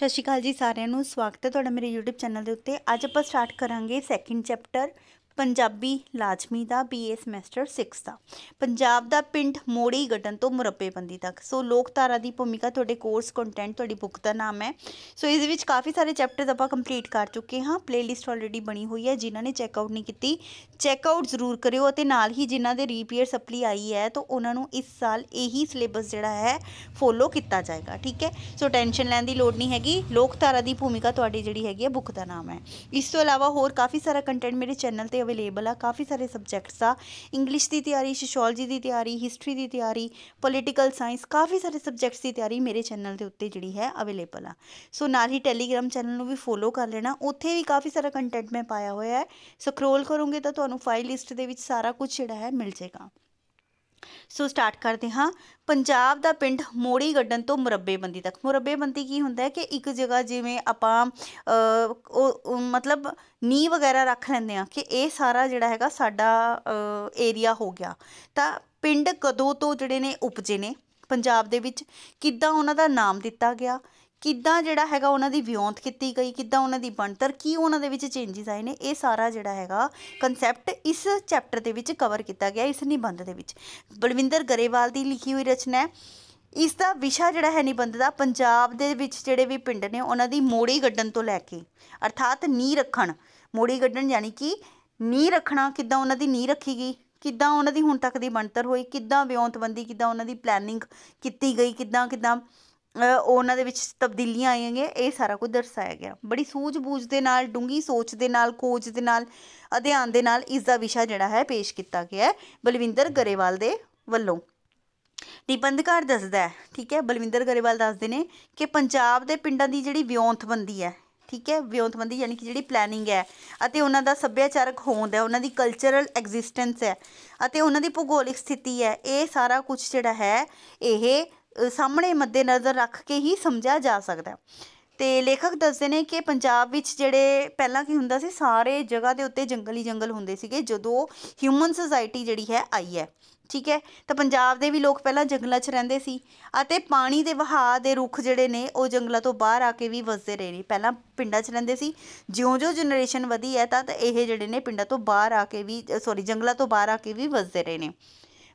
ਸਤਿ ਸ਼੍ਰੀ ਅਕਾਲ ਜੀ ਸਾਰਿਆਂ ਨੂੰ ਸਵਾਗਤ ਹੈ ਤੁਹਾਡਾ ਮੇਰੇ YouTube ਚੈਨਲ ਦੇ ਉੱਤੇ ਅੱਜ ਆਪਾਂ ਸਟਾਰਟ ਕਰਾਂਗੇ ਸੈਕਿੰਡ ਚੈਪਟਰ ਪੰਜਾਬੀ ਲਾਜ਼ਮੀ ਦਾ ਬੀਏ ਸਮੈਸਟਰ 6 ਦਾ ਪੰਜਾਬ ਦਾ ਪਿੰਡ ਮੋੜੀ ਗਟਨ ਤੋਂ ਮੁਰੱਬੇਬੰਦੀ ਤੱਕ ਸੋ ਲੋਕਧਾਰਾ ਦੀ ਭੂਮਿਕਾ ਤੁਹਾਡੇ ਕੋਰਸ ਕੰਟੈਂਟ ਤੁਹਾਡੀ ਬੁੱਕ ਦਾ ਨਾਮ ਹੈ ਸੋ ਇਸ ਵਿੱਚ ਕਾਫੀ ਸਾਰੇ ਚੈਪਟਰਸ ਆਪਾਂ ਕੰਪਲੀਟ ਕਰ ਚੁੱਕੇ ਹਾਂ ਪਲੇਲਿਸਟ ਆਲਰੇਡੀ ਬਣੀ ਹੋਈ ਹੈ ਜਿਨ੍ਹਾਂ ਨੇ ਚੈੱਕ ਆਊਟ ਨਹੀਂ ਕੀਤੀ ਚੈੱਕ ਆਊਟ ਜ਼ਰੂਰ ਕਰਿਓ ਅਤੇ ਨਾਲ ਹੀ ਜਿਨ੍ਹਾਂ ਦੇ ਰੀਪੀਅਰ ਸਪਲੀ ਆਈ ਹੈ ਤਾਂ ਉਹਨਾਂ ਨੂੰ ਇਸ ਸਾਲ ਇਹੀ ਸਿਲੇਬਸ ਜਿਹੜਾ ਹੈ ਫੋਲੋ ਕੀਤਾ ਜਾਏਗਾ ਠੀਕ ਹੈ ਸੋ ਟੈਨਸ਼ਨ ਲੈਣ ਦੀ ਲੋੜ ਨਹੀਂ ਹੈਗੀ ਲੋਕਧਾਰਾ ਦੀ ਭੂਮਿਕਾ ਤੁਹਾਡੀ ਜਿਹੜੀ ਹੈਗੀ ਹੈ ਬੁੱਕ ਦਾ ਨਾਮ ਹੈ ਇਸ ਤੋਂ ਇਲਾਵਾ ਹੋਰ ਕਾਫੀ ਸਾਰਾ ਕੰਟੈਂਟ ਮੇਰੇ ਚੈਨਲ ਤੇ ਅਵੇਲੇਬਲ ਆ ਕਾਫੀ ਸਾਰੇ ਸਬਜੈਕਟਸ ਆ ਇੰਗਲਿਸ਼ ਦੀ ਤਿਆਰੀ ਸੋਸ਼ੀਓਲੋਜੀ ਦੀ ਤਿਆਰੀ ਹਿਸਟਰੀ ਦੀ ਤਿਆਰੀ ਪੋਲੀਟੀਕਲ ਸਾਇੰਸ ਕਾਫੀ ਸਾਰੇ ਸਬਜੈਕਟਸ ਦੀ ਤਿਆਰੀ ਮੇਰੇ ਚੈਨਲ ਦੇ ਉੱਤੇ ਜਿਹੜੀ ਹੈ ਅਵੇਲੇਬਲ ਆ ਸੋ ਨਾਲ ਹੀ ਟੈਲੀਗ੍ਰam ਚੈਨਲ ਨੂੰ ਵੀ ਫੋਲੋ ਕਰ ਲੈਣਾ ਉੱਥੇ ਵੀ ਕਾਫੀ ਸਾਰਾ ਕੰਟੈਂਟ ਮੈਂ ਪਾਇਆ ਹੋਇਆ ਹੈ ਸਕਰੋਲ ਕਰੋਗੇ ਤਾਂ ਤੁਹਾਨੂੰ ਫਾਈਲ ਲਿਸਟ ਦੇ ਵਿੱਚ ਸਾਰਾ ਕੁਝ ਜਿਹੜਾ ਹੈ ਮਿਲ ਜਾਏਗਾ ਸੋ ਸਟਾਰਟ ਕਰਦੇ ਹਾਂ ਪੰਜਾਬ ਦਾ ਪਿੰਡ ਮੋੜੀ ਗੱਡਨ ਤੋਂ ਮਰੱਬੇਬੰਦੀ ਤੱਕ ਮਰੱਬੇਬੰਦੀ ਕੀ ਹੁੰਦਾ ਹੈ ਕਿ ਇੱਕ ਜਗ੍ਹਾ ਜਿਵੇਂ ਆਪਾਂ ਉਹ ਮਤਲਬ ਨੀ ਵਗੈਰਾ ਰੱਖ ਲੈਂਦੇ ਆ ਕਿ ਇਹ ਸਾਰਾ ਜਿਹੜਾ ਹੈਗਾ ਸਾਡਾ ਏਰੀਆ ਹੋ ਗਿਆ ਤਾਂ ਪਿੰਡ ਕਦੋਂ ਤੋਂ ਜਿਹੜੇ ਨੇ ਉਪਜੇ ਨੇ ਪੰਜਾਬ ਦੇ ਵਿੱਚ ਕਿੱਦਾਂ ਉਹਨਾਂ ਦਾ ਨਾਮ ਦਿੱਤਾ ਗਿਆ ਕਿੱਦਾਂ ਜਿਹੜਾ ਹੈਗਾ ਉਹਨਾਂ ਦੀ ਵਿਉਂਤ ਕੀਤੀ ਗਈ ਕਿੱਦਾਂ ਉਹਨਾਂ ਦੀ ਬਣਤਰ ਕੀ ਉਹਨਾਂ ਦੇ ਵਿੱਚ ਚੇਂਜਸ ਆਏ ਨੇ ਇਹ ਸਾਰਾ ਜਿਹੜਾ ਹੈਗਾ ਕਨਸੈਪਟ ਇਸ ਚੈਪਟਰ ਦੇ ਵਿੱਚ ਕਵਰ ਕੀਤਾ ਗਿਆ ਇਸ ਨਿਬੰਧ ਦੇ ਵਿੱਚ ਬਲਵਿੰਦਰ ਗਰੇਵਾਲ ਦੀ ਲਿਖੀ ਹੋਈ ਰਚਨਾ ਹੈ ਇਸ ਦਾ ਵਿਸ਼ਾ ਜਿਹੜਾ ਹੈ ਨਿਬੰਧ ਦਾ ਪੰਜਾਬ ਦੇ ਵਿੱਚ ਜਿਹੜੇ ਵੀ ਪਿੰਡ ਨੇ ਉਹਨਾਂ ਦੀ ਮੋੜੀ ਗੱਡਣ ਤੋਂ ਲੈ ਕੇ ਅਰਥਾਤ ਨੀ ਰੱਖਣ ਮੋੜੀ ਗੱਡਣ ਯਾਨੀ ਕਿ ਨੀ ਰੱਖਣਾ ਕਿੱਦਾਂ ਉਹਨਾਂ ਦੀ ਨੀ ਰੱਖੀ ਗਈ ਕਿੱਦਾਂ ਉਹਨਾਂ ਦੀ ਹੁਣ ਤੱਕ ਦੀ ਬਣਤਰ ਹੋਈ ਕਿੱਦਾਂ ਵਿਉਂਤਬੰਦੀ ਕਿੱਦਾਂ ਉਹਨਾਂ ਦੀ ਪਲੈਨਿੰਗ ਕੀਤੀ ਗਈ ਕਿੱਦਾਂ ਕਿੱਦਾਂ ਉਹਨਾਂ ਦੇ ਵਿੱਚ ਤਬਦੀਲੀਆਂ ਆਈਆਂ ਗਈਆਂ ਇਹ ਸਾਰਾ ਕੁਝ ਦਰਸਾਇਆ ਗਿਆ ਬੜੀ ਸੂਝ-ਬੂਝ ਦੇ ਨਾਲ ਡੂੰਗੀ ਸੋਚ ਦੇ ਨਾਲ ਕੋਚ ਦੇ ਨਾਲ ਅਧਿਐਨ ਦੇ ਨਾਲ ਇਸ ਦਾ ਵਿਸ਼ਾ ਜਿਹੜਾ ਹੈ ਪੇਸ਼ ਕੀਤਾ ਗਿਆ ਹੈ ਬਲਵਿੰਦਰ ਗਰੇਵਾਲ ਦੇ ਵੱਲੋਂ ਨਿਬੰਧਕਾਰ ਦੱਸਦਾ ਹੈ ਠੀਕ ਹੈ ਬਲਵਿੰਦਰ ਗਰੇਵਾਲ ਦੱਸਦੇ ਨੇ ਕਿ ਪੰਜਾਬ ਦੇ ਪਿੰਡਾਂ ਦੀ ਜਿਹੜੀ ਵਿਉਂਤਬੰਦੀ ਹੈ ਠੀਕ ਹੈ ਵਿਉਂਤਬੰਦੀ ਯਾਨੀ ਕਿ ਜਿਹੜੀ ਪਲੈਨਿੰਗ ਹੈ ਅਤੇ ਉਹਨਾਂ ਦਾ ਸੱਭਿਆਚਾਰਕ ਹੋਂਦ ਹੈ ਉਹਨਾਂ ਦੀ ਕਲਚਰਲ ਐਗਜ਼ਿਸਟੈਂਸ ਹੈ ਅਤੇ ਉਹਨਾਂ ਦੀ ਭੂਗੋਲਿਕ ਸਥਿਤੀ ਹੈ ਇਹ ਸਾਰਾ ਕੁਝ ਜਿਹੜਾ ਹੈ ਇਹ ਸਾਹਮਣੇ ਮੱਦੇ ਨਜ਼ਰ ਰੱਖ ਕੇ ਹੀ ਸਮਝਿਆ ਜਾ ਸਕਦਾ ਤੇ ਲੇਖਕ ਦੱਸਦੇ ਨੇ ਕਿ ਪੰਜਾਬ ਵਿੱਚ ਜਿਹੜੇ ਪਹਿਲਾਂ ਕੀ ਹੁੰਦਾ ਸੀ ਸਾਰੇ ਜਗ੍ਹਾ ਦੇ ਉੱਤੇ ਜੰਗਲ ਹੀ ਜੰਗਲ ਹੁੰਦੇ ਸੀਗੇ ਜਦੋਂ ਹਿਊਮਨ ਸੋਸਾਇਟੀ ਜਿਹੜੀ ਹੈ ਆਈ ਹੈ ਠੀਕ ਹੈ ਤਾਂ ਪੰਜਾਬ ਦੇ ਵੀ ਲੋਕ ਪਹਿਲਾਂ ਜੰਗਲਾਂ 'ਚ ਰਹਿੰਦੇ ਸੀ ਅਤੇ ਪਾਣੀ ਦੇ ਵਹਾਅ ਦੇ ਰੁੱਖ ਜਿਹੜੇ ਨੇ ਉਹ ਜੰਗਲਾਂ ਤੋਂ ਬਾਹਰ ਆ ਕੇ ਵੀ ਵਸਦੇ ਰਹੇ ਨੇ ਪਹਿਲਾਂ ਪਿੰਡਾਂ 'ਚ ਰਹਿੰਦੇ ਸੀ ਜਿਉਂ-ਜਿਉਂ ਜਨਰੇਸ਼ਨ ਵਧੀ ਹੈ ਤਾਂ ਇਹ ਜਿਹੜੇ ਨੇ ਪਿੰਡਾਂ ਤੋਂ ਬਾਹਰ ਆ ਕੇ ਵੀ ਸੌਰੀ ਜੰਗਲਾਂ ਤੋਂ ਬਾਹਰ ਆ ਕੇ ਵੀ ਵਸਦੇ ਰਹੇ ਨੇ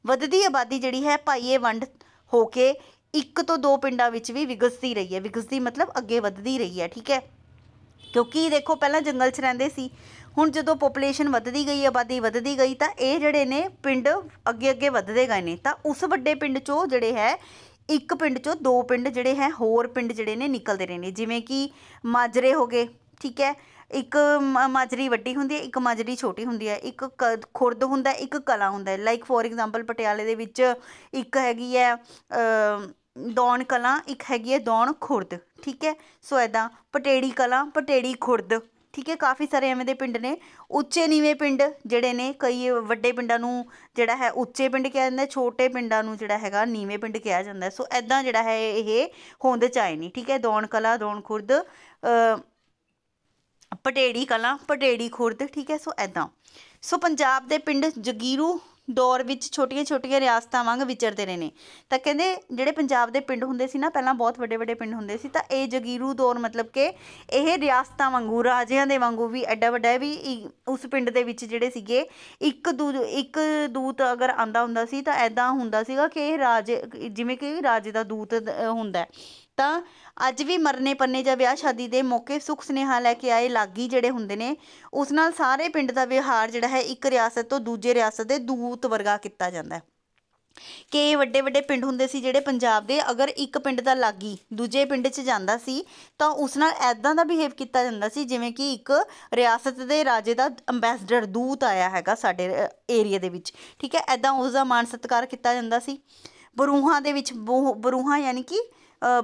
ਵਧਦੀ ਆਬਾਦੀ ਜਿਹੜੀ ਹੈ ਭਾਈਏ ਵੰਡ ਹੋ ਕੇ ਇੱਕ ਤੋਂ ਦੋ ਪਿੰਡਾਂ ਵਿੱਚ ਵੀ ਵਿਗਸਦੀ ਰਹੀ ਹੈ ਵਿਗਸਦੀ ਮਤਲਬ ਅੱਗੇ ਵੱਧਦੀ ਰਹੀ ਹੈ ਠੀਕ ਹੈ ਕਿਉਂਕਿ ਦੇਖੋ ਪਹਿਲਾਂ ਜੰਗਲ 'ਚ ਰਹਿੰਦੇ ਸੀ ਹੁਣ ਜਦੋਂ ਪੋਪੂਲੇਸ਼ਨ ਵੱਧਦੀ ਗਈ ਆਬਾਦੀ ਵੱਧਦੀ ਗਈ ਤਾਂ ਇਹ ਜਿਹੜੇ ਨੇ ਪਿੰਡ ਅੱਗੇ ਅੱਗੇ ਵੱਧਦੇ ਗਏ ਨੇ ਤਾਂ ਉਸ ਵੱਡੇ ਪਿੰਡ 'ਚੋਂ ਜਿਹੜੇ ਹੈ ਇੱਕ ਪਿੰਡ 'ਚੋਂ ਦੋ ਪਿੰਡ ਜਿਹੜੇ ਹੈ ਹੋਰ ਪਿੰਡ ਜਿਹੜੇ ਨੇ ਨਿਕਲਦੇ ਰਹੇ ਨੇ ਜਿਵੇਂ ਕਿ ਮਾਜਰੇ ਹੋ ਗਏ ਠੀਕ ਹੈ ਇੱਕ ਮਾਜਰੀ ਵੱਡੀ ਹੁੰਦੀ ਹੈ ਇੱਕ ਮਾਜਰੀ ਛੋਟੀ ਹੁੰਦੀ ਹੈ ਇੱਕ ਖੁਰਦ ਹੁੰਦਾ ਇੱਕ ਕਲਾ ਹੁੰਦਾ ਲਾਈਕ ਫੋਰ ਐਗਜ਼ਾਮਪਲ ਪਟਿਆਲੇ ਦੇ ਵਿੱਚ ਇੱਕ ਹੈਗੀ ਹੈ ਦੌਣ ਕਲਾ ਇੱਕ ਹੈਗੀ ਹੈ ਦੌਣ ਖੁਰਦ ਠੀਕ ਹੈ ਸੋ ਐਦਾਂ ਪਟੇੜੀ ਕਲਾ ਪਟੇੜੀ ਖੁਰਦ ਠੀਕ ਹੈ ਕਾਫੀ ਸਾਰੇ ਐਵੇਂ ਦੇ ਪਿੰਡ ਨੇ ਉੱਚੇ ਨੀਵੇਂ ਪਿੰਡ ਜਿਹੜੇ ਨੇ ਕਈ ਵੱਡੇ ਪਿੰਡਾਂ ਨੂੰ ਜਿਹੜਾ ਹੈ ਉੱਚੇ ਪਿੰਡ ਕਿਹਾ ਜਾਂਦਾ ਛੋਟੇ ਪਿੰਡਾਂ ਨੂੰ ਜਿਹੜਾ ਹੈਗਾ ਨੀਵੇਂ ਪਿੰਡ ਕਿਹਾ ਜਾਂਦਾ ਸੋ ਐਦਾਂ ਜਿਹੜਾ ਹੈ ਇਹ ਹੋਂਦ ਚ ਆਏ ਨਹੀਂ ਠੀਕ ਹੈ ਦੌਣ ਕਲਾ ਦੌਣ ਖੁਰਦ ਪਟੇੜੀ ਕਲਾਂ ਪਟੇੜੀ ਖੁਰਦ ਠੀਕ ਹੈ ਸੋ ਐਦਾਂ ਸੋ ਪੰਜਾਬ ਦੇ ਪਿੰਡ ਜਗੀਰੂ ਦੌਰ ਵਿੱਚ ਛੋਟੀਆਂ-ਛੋਟੀਆਂ ਰਿਆਸਤਾਂ ਵਾਂਗ ਵਿਚਰਦੇ ਰਹੇ ਨੇ ਤਾਂ ਕਹਿੰਦੇ ਜਿਹੜੇ ਪੰਜਾਬ ਦੇ ਪਿੰਡ ਹੁੰਦੇ ਸੀ ਨਾ ਪਹਿਲਾਂ ਬਹੁਤ ਵੱਡੇ-ਵੱਡੇ ਪਿੰਡ ਹੁੰਦੇ ਸੀ ਤਾਂ ਇਹ ਜਗੀਰੂ ਦੌਰ ਮਤਲਬ ਕਿ ਇਹ ਰਿਆਸਤਾਂ ਵਾਂਗੂ ਰਾਜਿਆਂ ਦੇ ਵਾਂਗੂ ਵੀ ਐਡਾ ਵੱਡਾ ਵੀ ਉਸ ਪਿੰਡ ਦੇ ਵਿੱਚ ਜਿਹੜੇ ਸੀਗੇ ਇੱਕ ਦੂ ਇੱਕ ਦੂਤ ਅਗਰ ਆਂਦਾ ਹੁੰਦਾ ਸੀ ਤਾਂ ਐਦਾਂ ਹੁੰਦਾ ਸੀਗਾ ਕਿ ਇਹ ਰਾਜ ਜਿਵੇਂ ਕਿ ਰਾਜੇ ਦਾ ਦੂਤ ਹੁੰਦਾ ਹੈ ਤਾਂ ਅੱਜ ਵੀ ਮਰਨੇ ਪੰਨੇ ਜਾਂ ਵਿਆਹ ਸ਼ਾਦੀ ਦੇ ਮੌਕੇ ਸੁਖ ਸੁਨੇਹਾ ਲੈ ਕੇ ਆਏ ਲਾਗੀ ਜਿਹੜੇ ਹੁੰਦੇ ਨੇ ਉਸ ਨਾਲ ਸਾਰੇ ਪਿੰਡ ਦਾ ਵਿਹਾਰ ਜਿਹੜਾ ਹੈ ਇੱਕ ਰਿਆਸਤ ਤੋਂ ਦੂਜੇ ਰਿਆਸਤ ਦੇ ਦੂਤ ਵਰਗਾ ਕੀਤਾ ਜਾਂਦਾ ਹੈ ਕਿ ਵੱਡੇ ਵੱਡੇ ਪਿੰਡ ਹੁੰਦੇ ਸੀ ਜਿਹੜੇ ਪੰਜਾਬ ਦੇ ਅਗਰ ਇੱਕ ਪਿੰਡ ਦਾ ਲਾਗੀ ਦੂਜੇ ਪਿੰਡ 'ਚ ਜਾਂਦਾ ਸੀ ਤਾਂ ਉਸ ਨਾਲ ਐਦਾਂ ਦਾ ਬਿਹੇਵ ਕੀਤਾ ਜਾਂਦਾ ਸੀ ਜਿਵੇਂ ਕਿ ਇੱਕ ਰਿਆਸਤ ਦੇ ਰਾਜੇ ਦਾ ਐਮਬੈਸਡਰ ਦੂਤ ਆਇਆ ਹੈਗਾ ਸਾਡੇ ਏਰੀਆ ਦੇ ਵਿੱਚ ਠੀਕ ਹੈ ਐਦਾਂ ਉਸ ਦਾ ਮਾਨ ਸਤਿਕਾਰ ਕੀਤਾ ਜਾਂਦਾ ਸੀ ਬਰੂਹਾਂ ਦੇ ਵਿੱਚ ਬਰੂਹਾਂ ਯਾਨੀ ਕਿ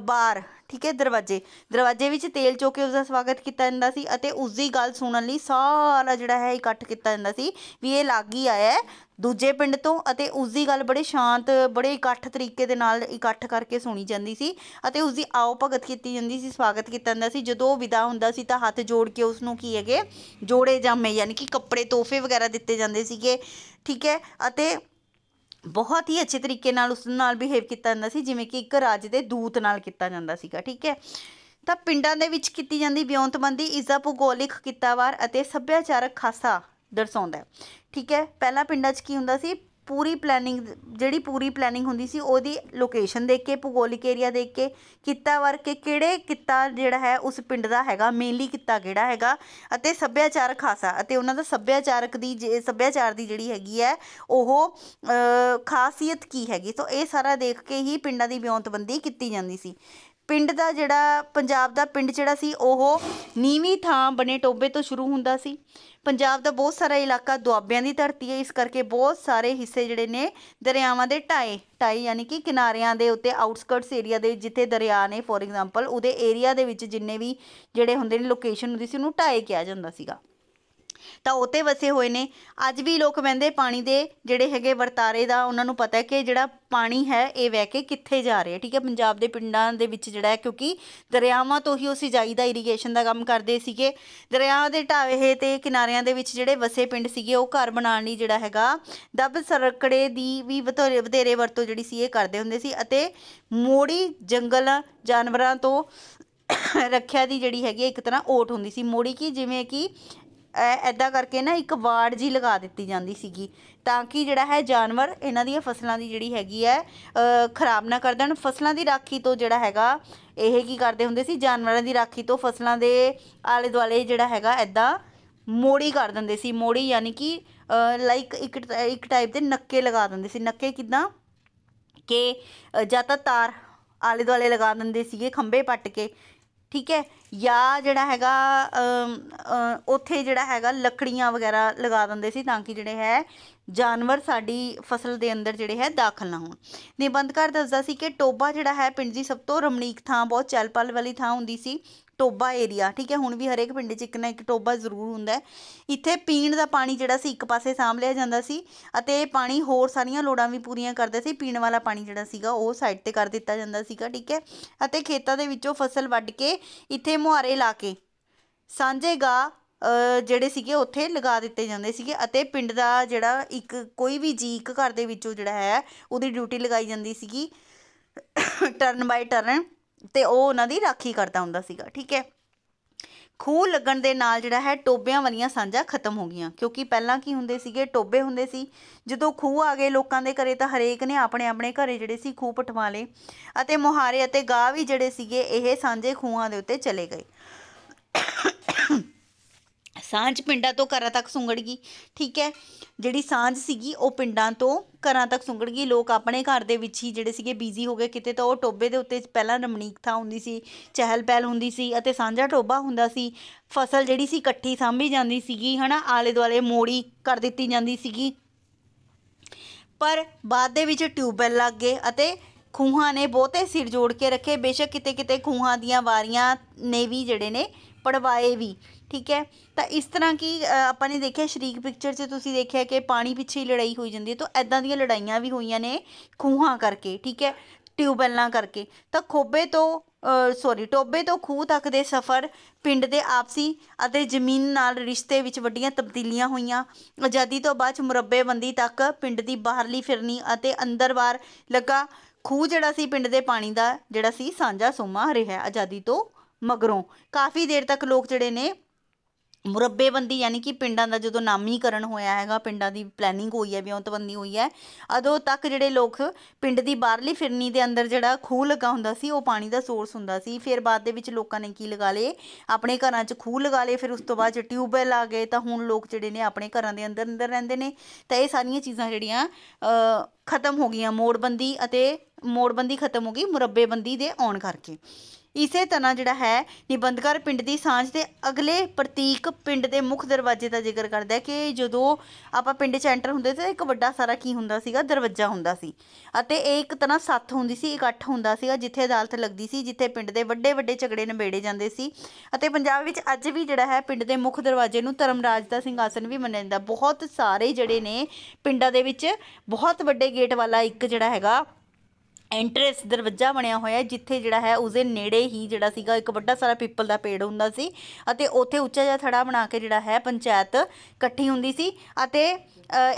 ਬਾਰ ਠੀਕ ਹੈ ਦਰਵਾਜ਼ੇ ਦਰਵਾਜ਼ੇ ਵਿੱਚ ਤੇਲ ਚੋ ਕੇ ਉਸ ਦਾ ਸਵਾਗਤ ਕੀਤਾ ਜਾਂਦਾ ਸੀ ਅਤੇ ਉਸ ਦੀ ਗੱਲ ਸੁਣਨ ਲਈ ਸਾਰਾ ਜਿਹੜਾ ਹੈ ਇਕੱਠ ਕੀਤਾ ਜਾਂਦਾ ਸੀ ਵੀ ਇਹ ਲਾਗੀ ਆਇਆ ਦੂਜੇ ਪਿੰਡ ਤੋਂ ਅਤੇ ਉਸ ਦੀ ਗੱਲ ਬੜੇ ਸ਼ਾਂਤ ਬੜੇ ਇਕੱਠ ਤਰੀਕੇ ਦੇ ਨਾਲ ਇਕੱਠ ਕਰਕੇ ਸੁਣੀ ਜਾਂਦੀ ਸੀ ਅਤੇ ਉਸ ਦੀ ਆਓ ਭਗਤ ਕੀਤੀ ਜਾਂਦੀ ਸੀ ਸਵਾਗਤ ਕੀਤਾ ਜਾਂਦਾ ਸੀ ਜਦੋਂ ਉਹ ਵਿਦਾ ਹੁੰਦਾ ਸੀ ਤਾਂ ਹੱਥ ਜੋੜ ਕੇ ਉਸ ਨੂੰ ਕੀ ਹੈਗੇ ਜੋੜੇ ਜਾਮੇ ਯਾਨੀ ਕਿ ਕੱਪੜੇ ਤੋਹਫੇ ਵਗੈਰਾ ਦਿੱਤੇ ਜਾਂਦੇ ਸੀਗੇ ਠੀਕ ਹੈ ਅਤੇ ਬਹੁਤ ਹੀ ਅੱਛੇ ਤਰੀਕੇ ਨਾਲ ਉਸ ਨਾਲ ਬਿਹੇਵ ਕੀਤਾ ਜਾਂਦਾ ਸੀ ਜਿਵੇਂ ਕਿ ਇੱਕ ਰਾਜ ਦੇ ਦੂਤ ਨਾਲ ਕੀਤਾ ਜਾਂਦਾ ਸੀਗਾ ਠੀਕ ਹੈ ਤਾਂ ਪਿੰਡਾਂ ਦੇ ਵਿੱਚ ਕੀਤੀ ਜਾਂਦੀ ਵਿਉਂਤਬੰਦੀ ਇਸ ਦਾ ਭੂਗੋਲਿਕ ਕਿੱਤਾਵਾਰ ਅਤੇ ਸੱਭਿਆਚਾਰਕ ਖਾਸਾ ਦਰਸਾਉਂਦਾ ਹੈ ਠੀਕ ਹੈ ਪਹਿਲਾ ਪਿੰਡਾਂ 'ਚ ਕੀ ਹੁੰਦਾ ਸੀ ਪੂਰੀ ਪਲੈਨਿੰਗ ਜਿਹੜੀ ਪੂਰੀ ਪਲੈਨਿੰਗ ਹੁੰਦੀ ਸੀ ਉਹਦੀ ਲੋਕੇਸ਼ਨ ਦੇਖ ਕੇ ਭੂਗੋਲਿਕ ਏਰੀਆ ਦੇਖ ਕੇ ਕਿੱਤਾ ਵਰ ਕੇ ਕਿਹੜੇ ਕਿੱਤਾ ਜਿਹੜਾ ਹੈ ਉਸ ਪਿੰਡ ਦਾ ਹੈਗਾ ਮੇਨਲੀ ਕਿੱਤਾ ਕਿਹੜਾ ਹੈਗਾ ਅਤੇ ਸੱਭਿਆਚਾਰ ਖਾਸਾ ਅਤੇ ਉਹਨਾਂ ਦਾ ਸੱਭਿਆਚਾਰਕ ਦੀ ਸੱਭਿਆਚਾਰ ਦੀ ਜਿਹੜੀ ਹੈਗੀ ਹੈ ਉਹ ਖਾਸੀਅਤ ਕੀ ਹੈਗੀ ਸੋ ਇਹ ਸਾਰਾ ਦੇਖ ਕੇ ਹੀ ਪਿੰਡਾਂ ਦੀ ਵਿਉਂਤਬੰਦੀ ਕੀਤੀ ਜਾਂਦੀ ਸੀ ਪਿੰਡ ਦਾ ਜਿਹੜਾ ਪੰਜਾਬ ਦਾ ਪਿੰਡ ਜਿਹੜਾ ਸੀ ਉਹ ਨੀਵੀਂ ਥਾਂ ਬਣੇ ਟੋਬੇ ਤੋਂ ਸ਼ੁਰੂ ਹੁੰਦਾ ਸੀ ਪੰਜਾਬ ਦਾ ਬਹੁਤ ਸਾਰਾ ਇਲਾਕਾ ਦੁਆਬਿਆਂ ਦੀ ਧਰਤੀ ਹੈ ਇਸ ਕਰਕੇ ਬਹੁਤ ਸਾਰੇ ਹਿੱਸੇ ਜਿਹੜੇ ਨੇ ਦਰਿਆਵਾਂ ਦੇ ਟਾਏ ਢਾਈ ਯਾਨੀ ਕਿ ਕਿਨਾਰਿਆਂ ਦੇ ਉੱਤੇ ਆਊਟਸਕਰਟਸ ਏਰੀਆ ਦੇ ਜਿੱਥੇ ਦਰਿਆ ਨੇ ਫੋਰ ਐਗਜ਼ਾਮਪਲ ਉਹਦੇ ਏਰੀਆ ਦੇ ਵਿੱਚ ਜਿੰਨੇ ਵੀ ਜਿਹੜੇ ਹੁੰਦੇ ਨੇ ਲੋਕੇਸ਼ਨ ਹੁੰਦੀ ਸੀ ਉਹਨੂੰ ਟਾਏ ਕਿਹਾ ਜਾਂਦਾ ਸੀਗਾ ਤਾਂ ਉਤੇ ਵਸੇ ਹੋਏ ਨੇ ਅੱਜ ਵੀ ਲੋਕ ਵੰਦੇ ਪਾਣੀ ਦੇ ਜਿਹੜੇ ਹੈਗੇ ਵਰਤਾਰੇ ਦਾ ਉਹਨਾਂ ਨੂੰ ਪਤਾ ਹੈ ਕਿ ਜਿਹੜਾ ਪਾਣੀ ਹੈ ਇਹ ਵਹਿ ਕੇ ਕਿੱਥੇ ਜਾ ਰਿਹਾ ਠੀਕ ਹੈ ਪੰਜਾਬ ਦੇ ਪਿੰਡਾਂ ਦੇ ਵਿੱਚ ਜਿਹੜਾ ਹੈ ਕਿਉਂਕਿ ਦਰਿਆਵਾਂ ਤੋਂ ਹੀ ਉਹ ਸਿੰਜਾਈ ਦਾ ਇਰੀਗੇਸ਼ਨ ਦਾ ਕੰਮ ਕਰਦੇ ਸੀਗੇ ਦਰਿਆਵਾਂ ਦੇ ਢਾਵੇ ਤੇ ਕਿਨਾਰਿਆਂ ਦੇ ਵਿੱਚ ਜਿਹੜੇ ਵਸੇ ਪਿੰਡ ਸੀਗੇ ਉਹ ਘਰ ਬਣਾਉਣ ਲਈ ਜਿਹੜਾ ਹੈਗਾ ਦਬ ਸਰਕੜੇ ਦੀ ਵੀ ਵਧੇਰੇ ਵਰਤੋਂ ਜਿਹੜੀ ਸੀ ਇਹ ਕਰਦੇ ਹੁੰਦੇ ਸੀ ਅਤੇ ਮੋੜੀ ਜੰਗਲ ਜਾਨਵਰਾਂ ਤੋਂ ਰੱਖਿਆ ਦੀ ਜਿਹੜੀ ਹੈਗੀ ਇੱਕ ਤਰ੍ਹਾਂ ਓਟ ਹੁੰਦੀ ਸੀ ਮੋੜੀ ਕੀ ਜਿਵੇਂ ਕਿ ਐਦਾਂ ਕਰਕੇ ਨਾ ਇੱਕ ਵਾੜ ਜੀ ਲਗਾ ਦਿੱਤੀ ਜਾਂਦੀ ਸੀਗੀ ਤਾਂ ਕਿ ਜਿਹੜਾ ਹੈ ਜਾਨਵਰ ਇਹਨਾਂ ਦੀਆਂ ਫਸਲਾਂ ਦੀ ਜਿਹੜੀ ਹੈਗੀ ਹੈ ਖਰਾਬ ਨਾ ਕਰ ਦੇਣ ਫਸਲਾਂ ਦੀ ਰਾਖੀ ਤੋਂ ਜਿਹੜਾ ਹੈਗਾ ਇਹ ਕੀ ਕਰਦੇ ਹੁੰਦੇ ਸੀ ਜਾਨਵਰਾਂ ਦੀ ਰਾਖੀ ਤੋਂ ਫਸਲਾਂ ਦੇ ਆਲੇ ਦੁਆਲੇ ਜਿਹੜਾ ਹੈਗਾ ਐਦਾਂ ਮੋੜੀ ਕਰ ਦਿੰਦੇ ਸੀ ਮੋੜੀ ਯਾਨੀ ਕਿ ਲਾਈਕ ਇੱਕ ਇੱਕ ਟਾਈਪ ਦੇ ਨੱਕੇ ਲਗਾ ਦਿੰਦੇ ਸੀ ਨੱਕੇ ਕਿਦਾਂ ਕਿ ਜਾਂ ਤਾਂ ਤਾਰ ਆਲੇ ਦੁਆਲੇ ਲਗਾ ਦਿੰਦੇ ਸੀਗੇ ਖੰਭੇ ਪੱਟ ਕੇ ਠੀਕ ਹੈ ਜਾਂ ਜਿਹੜਾ ਹੈਗਾ ਉੱਥੇ ਜਿਹੜਾ ਹੈਗਾ ਲੱਕੜੀਆਂ ਵਗੈਰਾ ਲਗਾ ਦਿੰਦੇ ਸੀ ਤਾਂ ਕਿ ਜਿਹੜੇ ਹੈ ਜਾਨਵਰ ਸਾਡੀ ਫਸਲ ਦੇ ਅੰਦਰ ਜਿਹੜੇ ਹੈ ਦਾਖਲ ਨਾ ਹੋਣ ਨਿਬੰਧਕਾਰ ਦੱਸਦਾ ਸੀ ਕਿ ਟੋਬਾ ਜਿਹੜਾ ਹੈ ਪਿੰਡ ਦੀ ਸਭ ਤੋਂ ਰਮਣੀਕ ਥਾਂ ਬਹੁਤ ਚਹਿਲ ਪਹਿਲ ਵਾਲੀ ਥਾਂ ਹੁੰਦੀ ਸੀ ਟੋਬਾ ਏਰੀਆ ਠੀਕ ਹੈ ਹੁਣ ਵੀ ਹਰੇਕ ਪਿੰਡ 'ਚ ਇੱਕ ਨਾ ਇੱਕ ਟੋਬਾ ਜ਼ਰੂਰ ਹੁੰਦਾ ਹੈ ਇੱਥੇ ਪੀਣ ਦਾ ਪਾਣੀ ਜਿਹੜਾ ਸੀ ਇੱਕ ਪਾਸੇ ਸਾਂਭ ਲਿਆ ਜਾਂਦਾ ਸੀ ਅਤੇ ਇਹ ਪਾਣੀ ਹੋਰ ਸਾਰੀਆਂ ਲੋੜਾਂ ਵੀ ਪੂਰੀਆਂ ਕਰਦੇ ਸੀ ਪੀਣ ਵਾਲਾ ਪਾਣੀ ਜਿਹੜਾ ਸੀਗਾ ਉਹ ਸਾਈਡ ਤੇ ਕਰ ਦਿੱਤਾ ਜਾਂਦਾ ਸੀਗਾ ਠੀਕ ਹੈ ਅਤੇ ਖੇਤਾਂ ਦੇ ਵਿੱਚੋਂ ਫਸਲ ਵੱਢ ਕੇ ਇੱਥੇ ਮੁਹਾਰੇ ਲਾ ਕੇ ਸਾਂਝੇਗਾ ਜਿਹੜੇ ਸੀਗੇ ਉੱਥੇ ਲਗਾ ਦਿੱਤੇ ਜਾਂਦੇ ਸੀਗੇ ਅਤੇ ਪਿੰਡ ਦਾ ਜਿਹੜਾ ਇੱਕ ਕੋਈ ਵੀ ਜੀ ਇੱਕ ਘਰ ਦੇ ਵਿੱਚੋਂ ਜਿਹੜਾ ਹੈ ਉਹਦੀ ਡਿਊਟੀ ਲਗਾਈ ਜਾਂਦੀ ਸੀਗੀ ਟਰਨ ਬਾਈ ਟਰਨ ਤੇ ਉਹ ਉਹਨਾਂ ਦੀ ਰਾਖੀ ਕਰਦਾ ਹੁੰਦਾ ਸੀਗਾ ਠੀਕ ਹੈ ਖੂਹ ਲੱਗਣ ਦੇ ਨਾਲ ਜਿਹੜਾ ਹੈ ਟੋਬਿਆਂ ਵਾਲੀਆਂ ਸਾਂਝਾਂ ਖਤਮ ਹੋ ਗਈਆਂ ਕਿਉਂਕਿ ਪਹਿਲਾਂ ਕੀ ਹੁੰਦੇ ਸੀਗੇ ਟੋਬੇ ਹੁੰਦੇ ਸੀ ਜਦੋਂ ਖੂਹ ਆ ਗਏ ਲੋਕਾਂ ਦੇ ਘਰੇ ਤਾਂ ਹਰੇਕ ਨੇ ਆਪਣੇ ਆਪਣੇ ਘਰੇ ਜਿਹੜੇ ਸੀ ਖੂਹ ਪਟਵਾ ਲਏ ਅਤੇ ਮੁਹਾਰੇ ਅਤੇ ਗਾਹ ਵੀ ਜਿਹੜੇ ਸੀਗੇ ਇਹ ਸਾਂਝੇ ਖੂਹਾਂ ਦੇ ਉੱਤੇ ਚਲੇ ਗਏ ਸਾਂਝ ਪਿੰਡਾਂ ਤੋਂ ਘਰਾਂ ਤੱਕ ਸੁੰਗੜ ਗਈ ਠੀਕ ਹੈ ਜਿਹੜੀ ਸਾਂਝ ਸੀਗੀ ਉਹ ਪਿੰਡਾਂ ਤੋਂ ਘਰਾਂ ਤੱਕ ਸੁੰਗੜ ਗਈ ਲੋਕ ਆਪਣੇ ਘਰ ਦੇ ਵਿੱਚ ਹੀ ਜਿਹੜੇ ਸੀਗੇ ਬਿਜ਼ੀ ਹੋ ਗਏ ਕਿਤੇ ਤਾਂ ਉਹ ਟੋਬੇ ਦੇ ਉੱਤੇ ਪਹਿਲਾਂ ਰਮਣੀਕ ਥਾਂ ਹੁੰਦੀ ਸੀ ਚਹਿਲ ਪਹਿਲ ਹੁੰਦੀ ਸੀ ਅਤੇ ਸਾਂਝਾ ਟੋਬਾ ਹੁੰਦਾ ਸੀ ਫਸਲ ਜਿਹੜੀ ਸੀ ਇਕੱਠੀ ਸਾਂਭੀ ਜਾਂਦੀ ਸੀਗੀ ਹਨਾ ਆਲੇ ਦੁਆਲੇ ਮੋੜੀ ਕਰ ਦਿੱਤੀ ਜਾਂਦੀ ਸੀਗੀ ਪਰ ਬਾਅਦ ਦੇ ਵਿੱਚ ਟਿਊਬਵੈਲ ਲੱਗ ਗਏ ਅਤੇ ਖੂਹਾਂ ਨੇ ਬਹੁਤੇ ਸਿਰ ਜੋੜ ਕੇ ਰੱਖੇ ਬੇਸ਼ੱਕ ਕਿਤੇ ਕਿਤੇ ਖੂਹਾਂ ਦੀਆਂ ਵਾਰੀਆਂ ਨੇ ਵੀ ਜਿਹੜੇ ਨੇ ਪੜਵਾਏ ਵੀ ਠੀਕ ਹੈ ਤਾਂ ਇਸ ਤਰ੍ਹਾਂ ਕੀ ਆਪਾਂ ਨੇ ਦੇਖਿਆ ਸ਼ਰੀਕ ਪਿਕਚਰ 'ਚ ਤੁਸੀਂ ਦੇਖਿਆ ਕਿ ਪਾਣੀ ਪਿੱਛੇ ਹੀ ਲੜਾਈ ਹੋਈ ਜਾਂਦੀ ਹੈ ਤਾਂ ਐਦਾਂ ਦੀਆਂ ਲੜਾਈਆਂ ਵੀ ਹੋਈਆਂ ਨੇ ਖੂਹਾਂ ਕਰਕੇ ਠੀਕ ਹੈ ਟਿਊਬਲਾਂ ਕਰਕੇ ਤਾਂ ਖੋਬੇ ਤੋਂ ਸੌਰੀ ਟੋਬੇ ਤੋਂ ਖੂਹ ਤੱਕ ਦੇ ਸਫ਼ਰ ਪਿੰਡ ਦੇ ਆਪਸੀ ਅਤੇ ਜ਼ਮੀਨ ਨਾਲ ਰਿਸ਼ਤੇ ਵਿੱਚ ਵੱਡੀਆਂ ਤਬਦੀਲੀਆਂ ਹੋਈਆਂ ਆਜ਼ਾਦੀ ਤੋਂ ਬਾਅਦ ਮੁਰੱਬੇਬੰਦੀ ਤੱਕ ਪਿੰਡ ਦੀ ਬਾਹਰਲੀ ਫਿਰਨੀ ਅਤੇ ਅੰਦਰਵਾਰ ਲੱਗਾ ਖੂਹ ਜਿਹੜਾ ਸੀ ਪਿੰਡ ਦੇ ਪਾਣੀ ਦਾ ਜਿਹੜਾ ਸੀ ਸਾਂਝਾ ਸੋਮਾ ਰਿਹਾ ਆਜ਼ਾਦੀ ਤੋਂ ਮਗਰੋਂ ਕਾਫੀ ਦੇਰ ਤੱਕ ਲੋਕ ਜਿਹੜੇ ਨੇ ਮੁਰੱਬੇਬੰਦੀ ਯਾਨੀ ਕਿ ਪਿੰਡਾਂ ਦਾ ਜਦੋਂ ਨਾਮੀਕਰਨ ਹੋਇਆ ਹੈਗਾ ਪਿੰਡਾਂ ਦੀ ਪਲੈਨਿੰਗ ਹੋਈ ਹੈ ਵਿਉਂਤਬੰਦੀ ਹੋਈ ਹੈ ਅਦੋਂ ਤੱਕ ਜਿਹੜੇ ਲੋਕ ਪਿੰਡ ਦੀ ਬਾਹਰਲੀ ਫਿਰਨੀ ਦੇ ਅੰਦਰ ਜਿਹੜਾ ਖੂਹ ਲਗਾ ਹੁੰਦਾ ਸੀ ਉਹ ਪਾਣੀ ਦਾ ਸੋਰਸ ਹੁੰਦਾ ਸੀ ਫਿਰ ਬਾਅਦ ਦੇ ਵਿੱਚ ਲੋਕਾਂ ਨੇ ਕੀ ਲਗਾ ਲਏ ਆਪਣੇ ਘਰਾਂ 'ਚ ਖੂਹ ਲਗਾ ਲਏ ਫਿਰ ਉਸ ਤੋਂ ਬਾਅਦ ਟਿਊਬਵੈਲ ਆ ਗਏ ਤਾਂ ਹੁਣ ਲੋਕ ਜਿਹੜੇ ਨੇ ਆਪਣੇ ਘਰਾਂ ਦੇ ਅੰਦਰ ਅੰਦਰ ਰਹਿੰਦੇ ਨੇ ਤਾਂ ਇਹ ਸਾਰੀਆਂ ਚੀਜ਼ਾਂ ਜਿਹੜੀਆਂ ਖਤਮ ਹੋ ਗਈਆਂ ਮੋੜਬੰਦੀ ਅਤੇ ਮੋੜਬੰਦੀ ਖਤਮ ਹੋ ਗਈ ਮੁਰੱਬੇਬੰਦੀ ਦੇ ਆਉਣ ਕਰਕੇ ਇਸੇ ਤਰ੍ਹਾਂ ਜਿਹੜਾ ਹੈ ਨਿਬੰਧਕਾਰ ਪਿੰਡ ਦੀ ਸਾਂਝ ਦੇ ਅਗਲੇ ਪ੍ਰਤੀਕ ਪਿੰਡ ਦੇ ਮੁੱਖ ਦਰਵਾਜ਼ੇ ਦਾ ਜ਼ਿਕਰ ਕਰਦਾ ਹੈ ਕਿ ਜਦੋਂ ਆਪਾਂ ਪਿੰਡ 'ਚ ਐਂਟਰ ਹੁੰਦੇ ਸੀ ਇੱਕ ਵੱਡਾ ਸਾਰਾ ਕੀ ਹੁੰਦਾ ਸੀਗਾ ਦਰਵਾਜ਼ਾ ਹੁੰਦਾ ਸੀ ਅਤੇ ਇਹ ਇੱਕ ਤਰ੍ਹਾਂ ਸੱਥ ਹੁੰਦੀ ਸੀ ਇਕੱਠ ਹੁੰਦਾ ਸੀਗਾ ਜਿੱਥੇ ਅਦਾਲਤ ਲੱਗਦੀ ਸੀ ਜਿੱਥੇ ਪਿੰਡ ਦੇ ਵੱਡੇ ਵੱਡੇ ਝਗੜੇ ਨਿਬੇੜੇ ਜਾਂਦੇ ਸੀ ਅਤੇ ਪੰਜਾਬ ਵਿੱਚ ਅੱਜ ਵੀ ਜਿਹੜਾ ਹੈ ਪਿੰਡ ਦੇ ਮੁੱਖ ਦਰਵਾਜ਼ੇ ਨੂੰ ਧਰਮਰਾਜ ਦਾ ਸਿੰਘਾਸਨ ਵੀ ਮੰਨਿਆ ਜਾਂਦਾ ਬਹੁਤ ਸਾਰੇ ਜਿਹੜੇ ਨੇ ਪਿੰਡਾਂ ਦੇ ਵਿੱਚ ਬਹੁਤ ਵੱਡੇ ਗੇਟ ਵਾਲਾ ਇੱਕ ਜਿਹੜਾ ਹੈਗਾ ਐਂਟਰੈਂਸ ਦਰਵਾਜ਼ਾ ਬਣਿਆ ਹੋਇਆ ਜਿੱਥੇ ਜਿਹੜਾ ਹੈ ਦੇ ਨੇੜੇ ਹੀ ਜਿਹੜਾ ਸੀਗਾ ਇੱਕ ਵੱਡਾ ਸਾਰਾ ਪੀਪਲ ਦਾ ਪੇੜ ਹੁੰਦਾ ਸੀ ਅਤੇ ਉੱਥੇ ਉੱਚਾ ਜਿਹਾ ਥੜਾ ਬਣਾ ਕੇ ਜਿਹੜਾ ਹੈ ਪੰਚਾਇਤ ਇਕੱਠੀ ਹੁੰਦੀ ਸੀ ਅਤੇ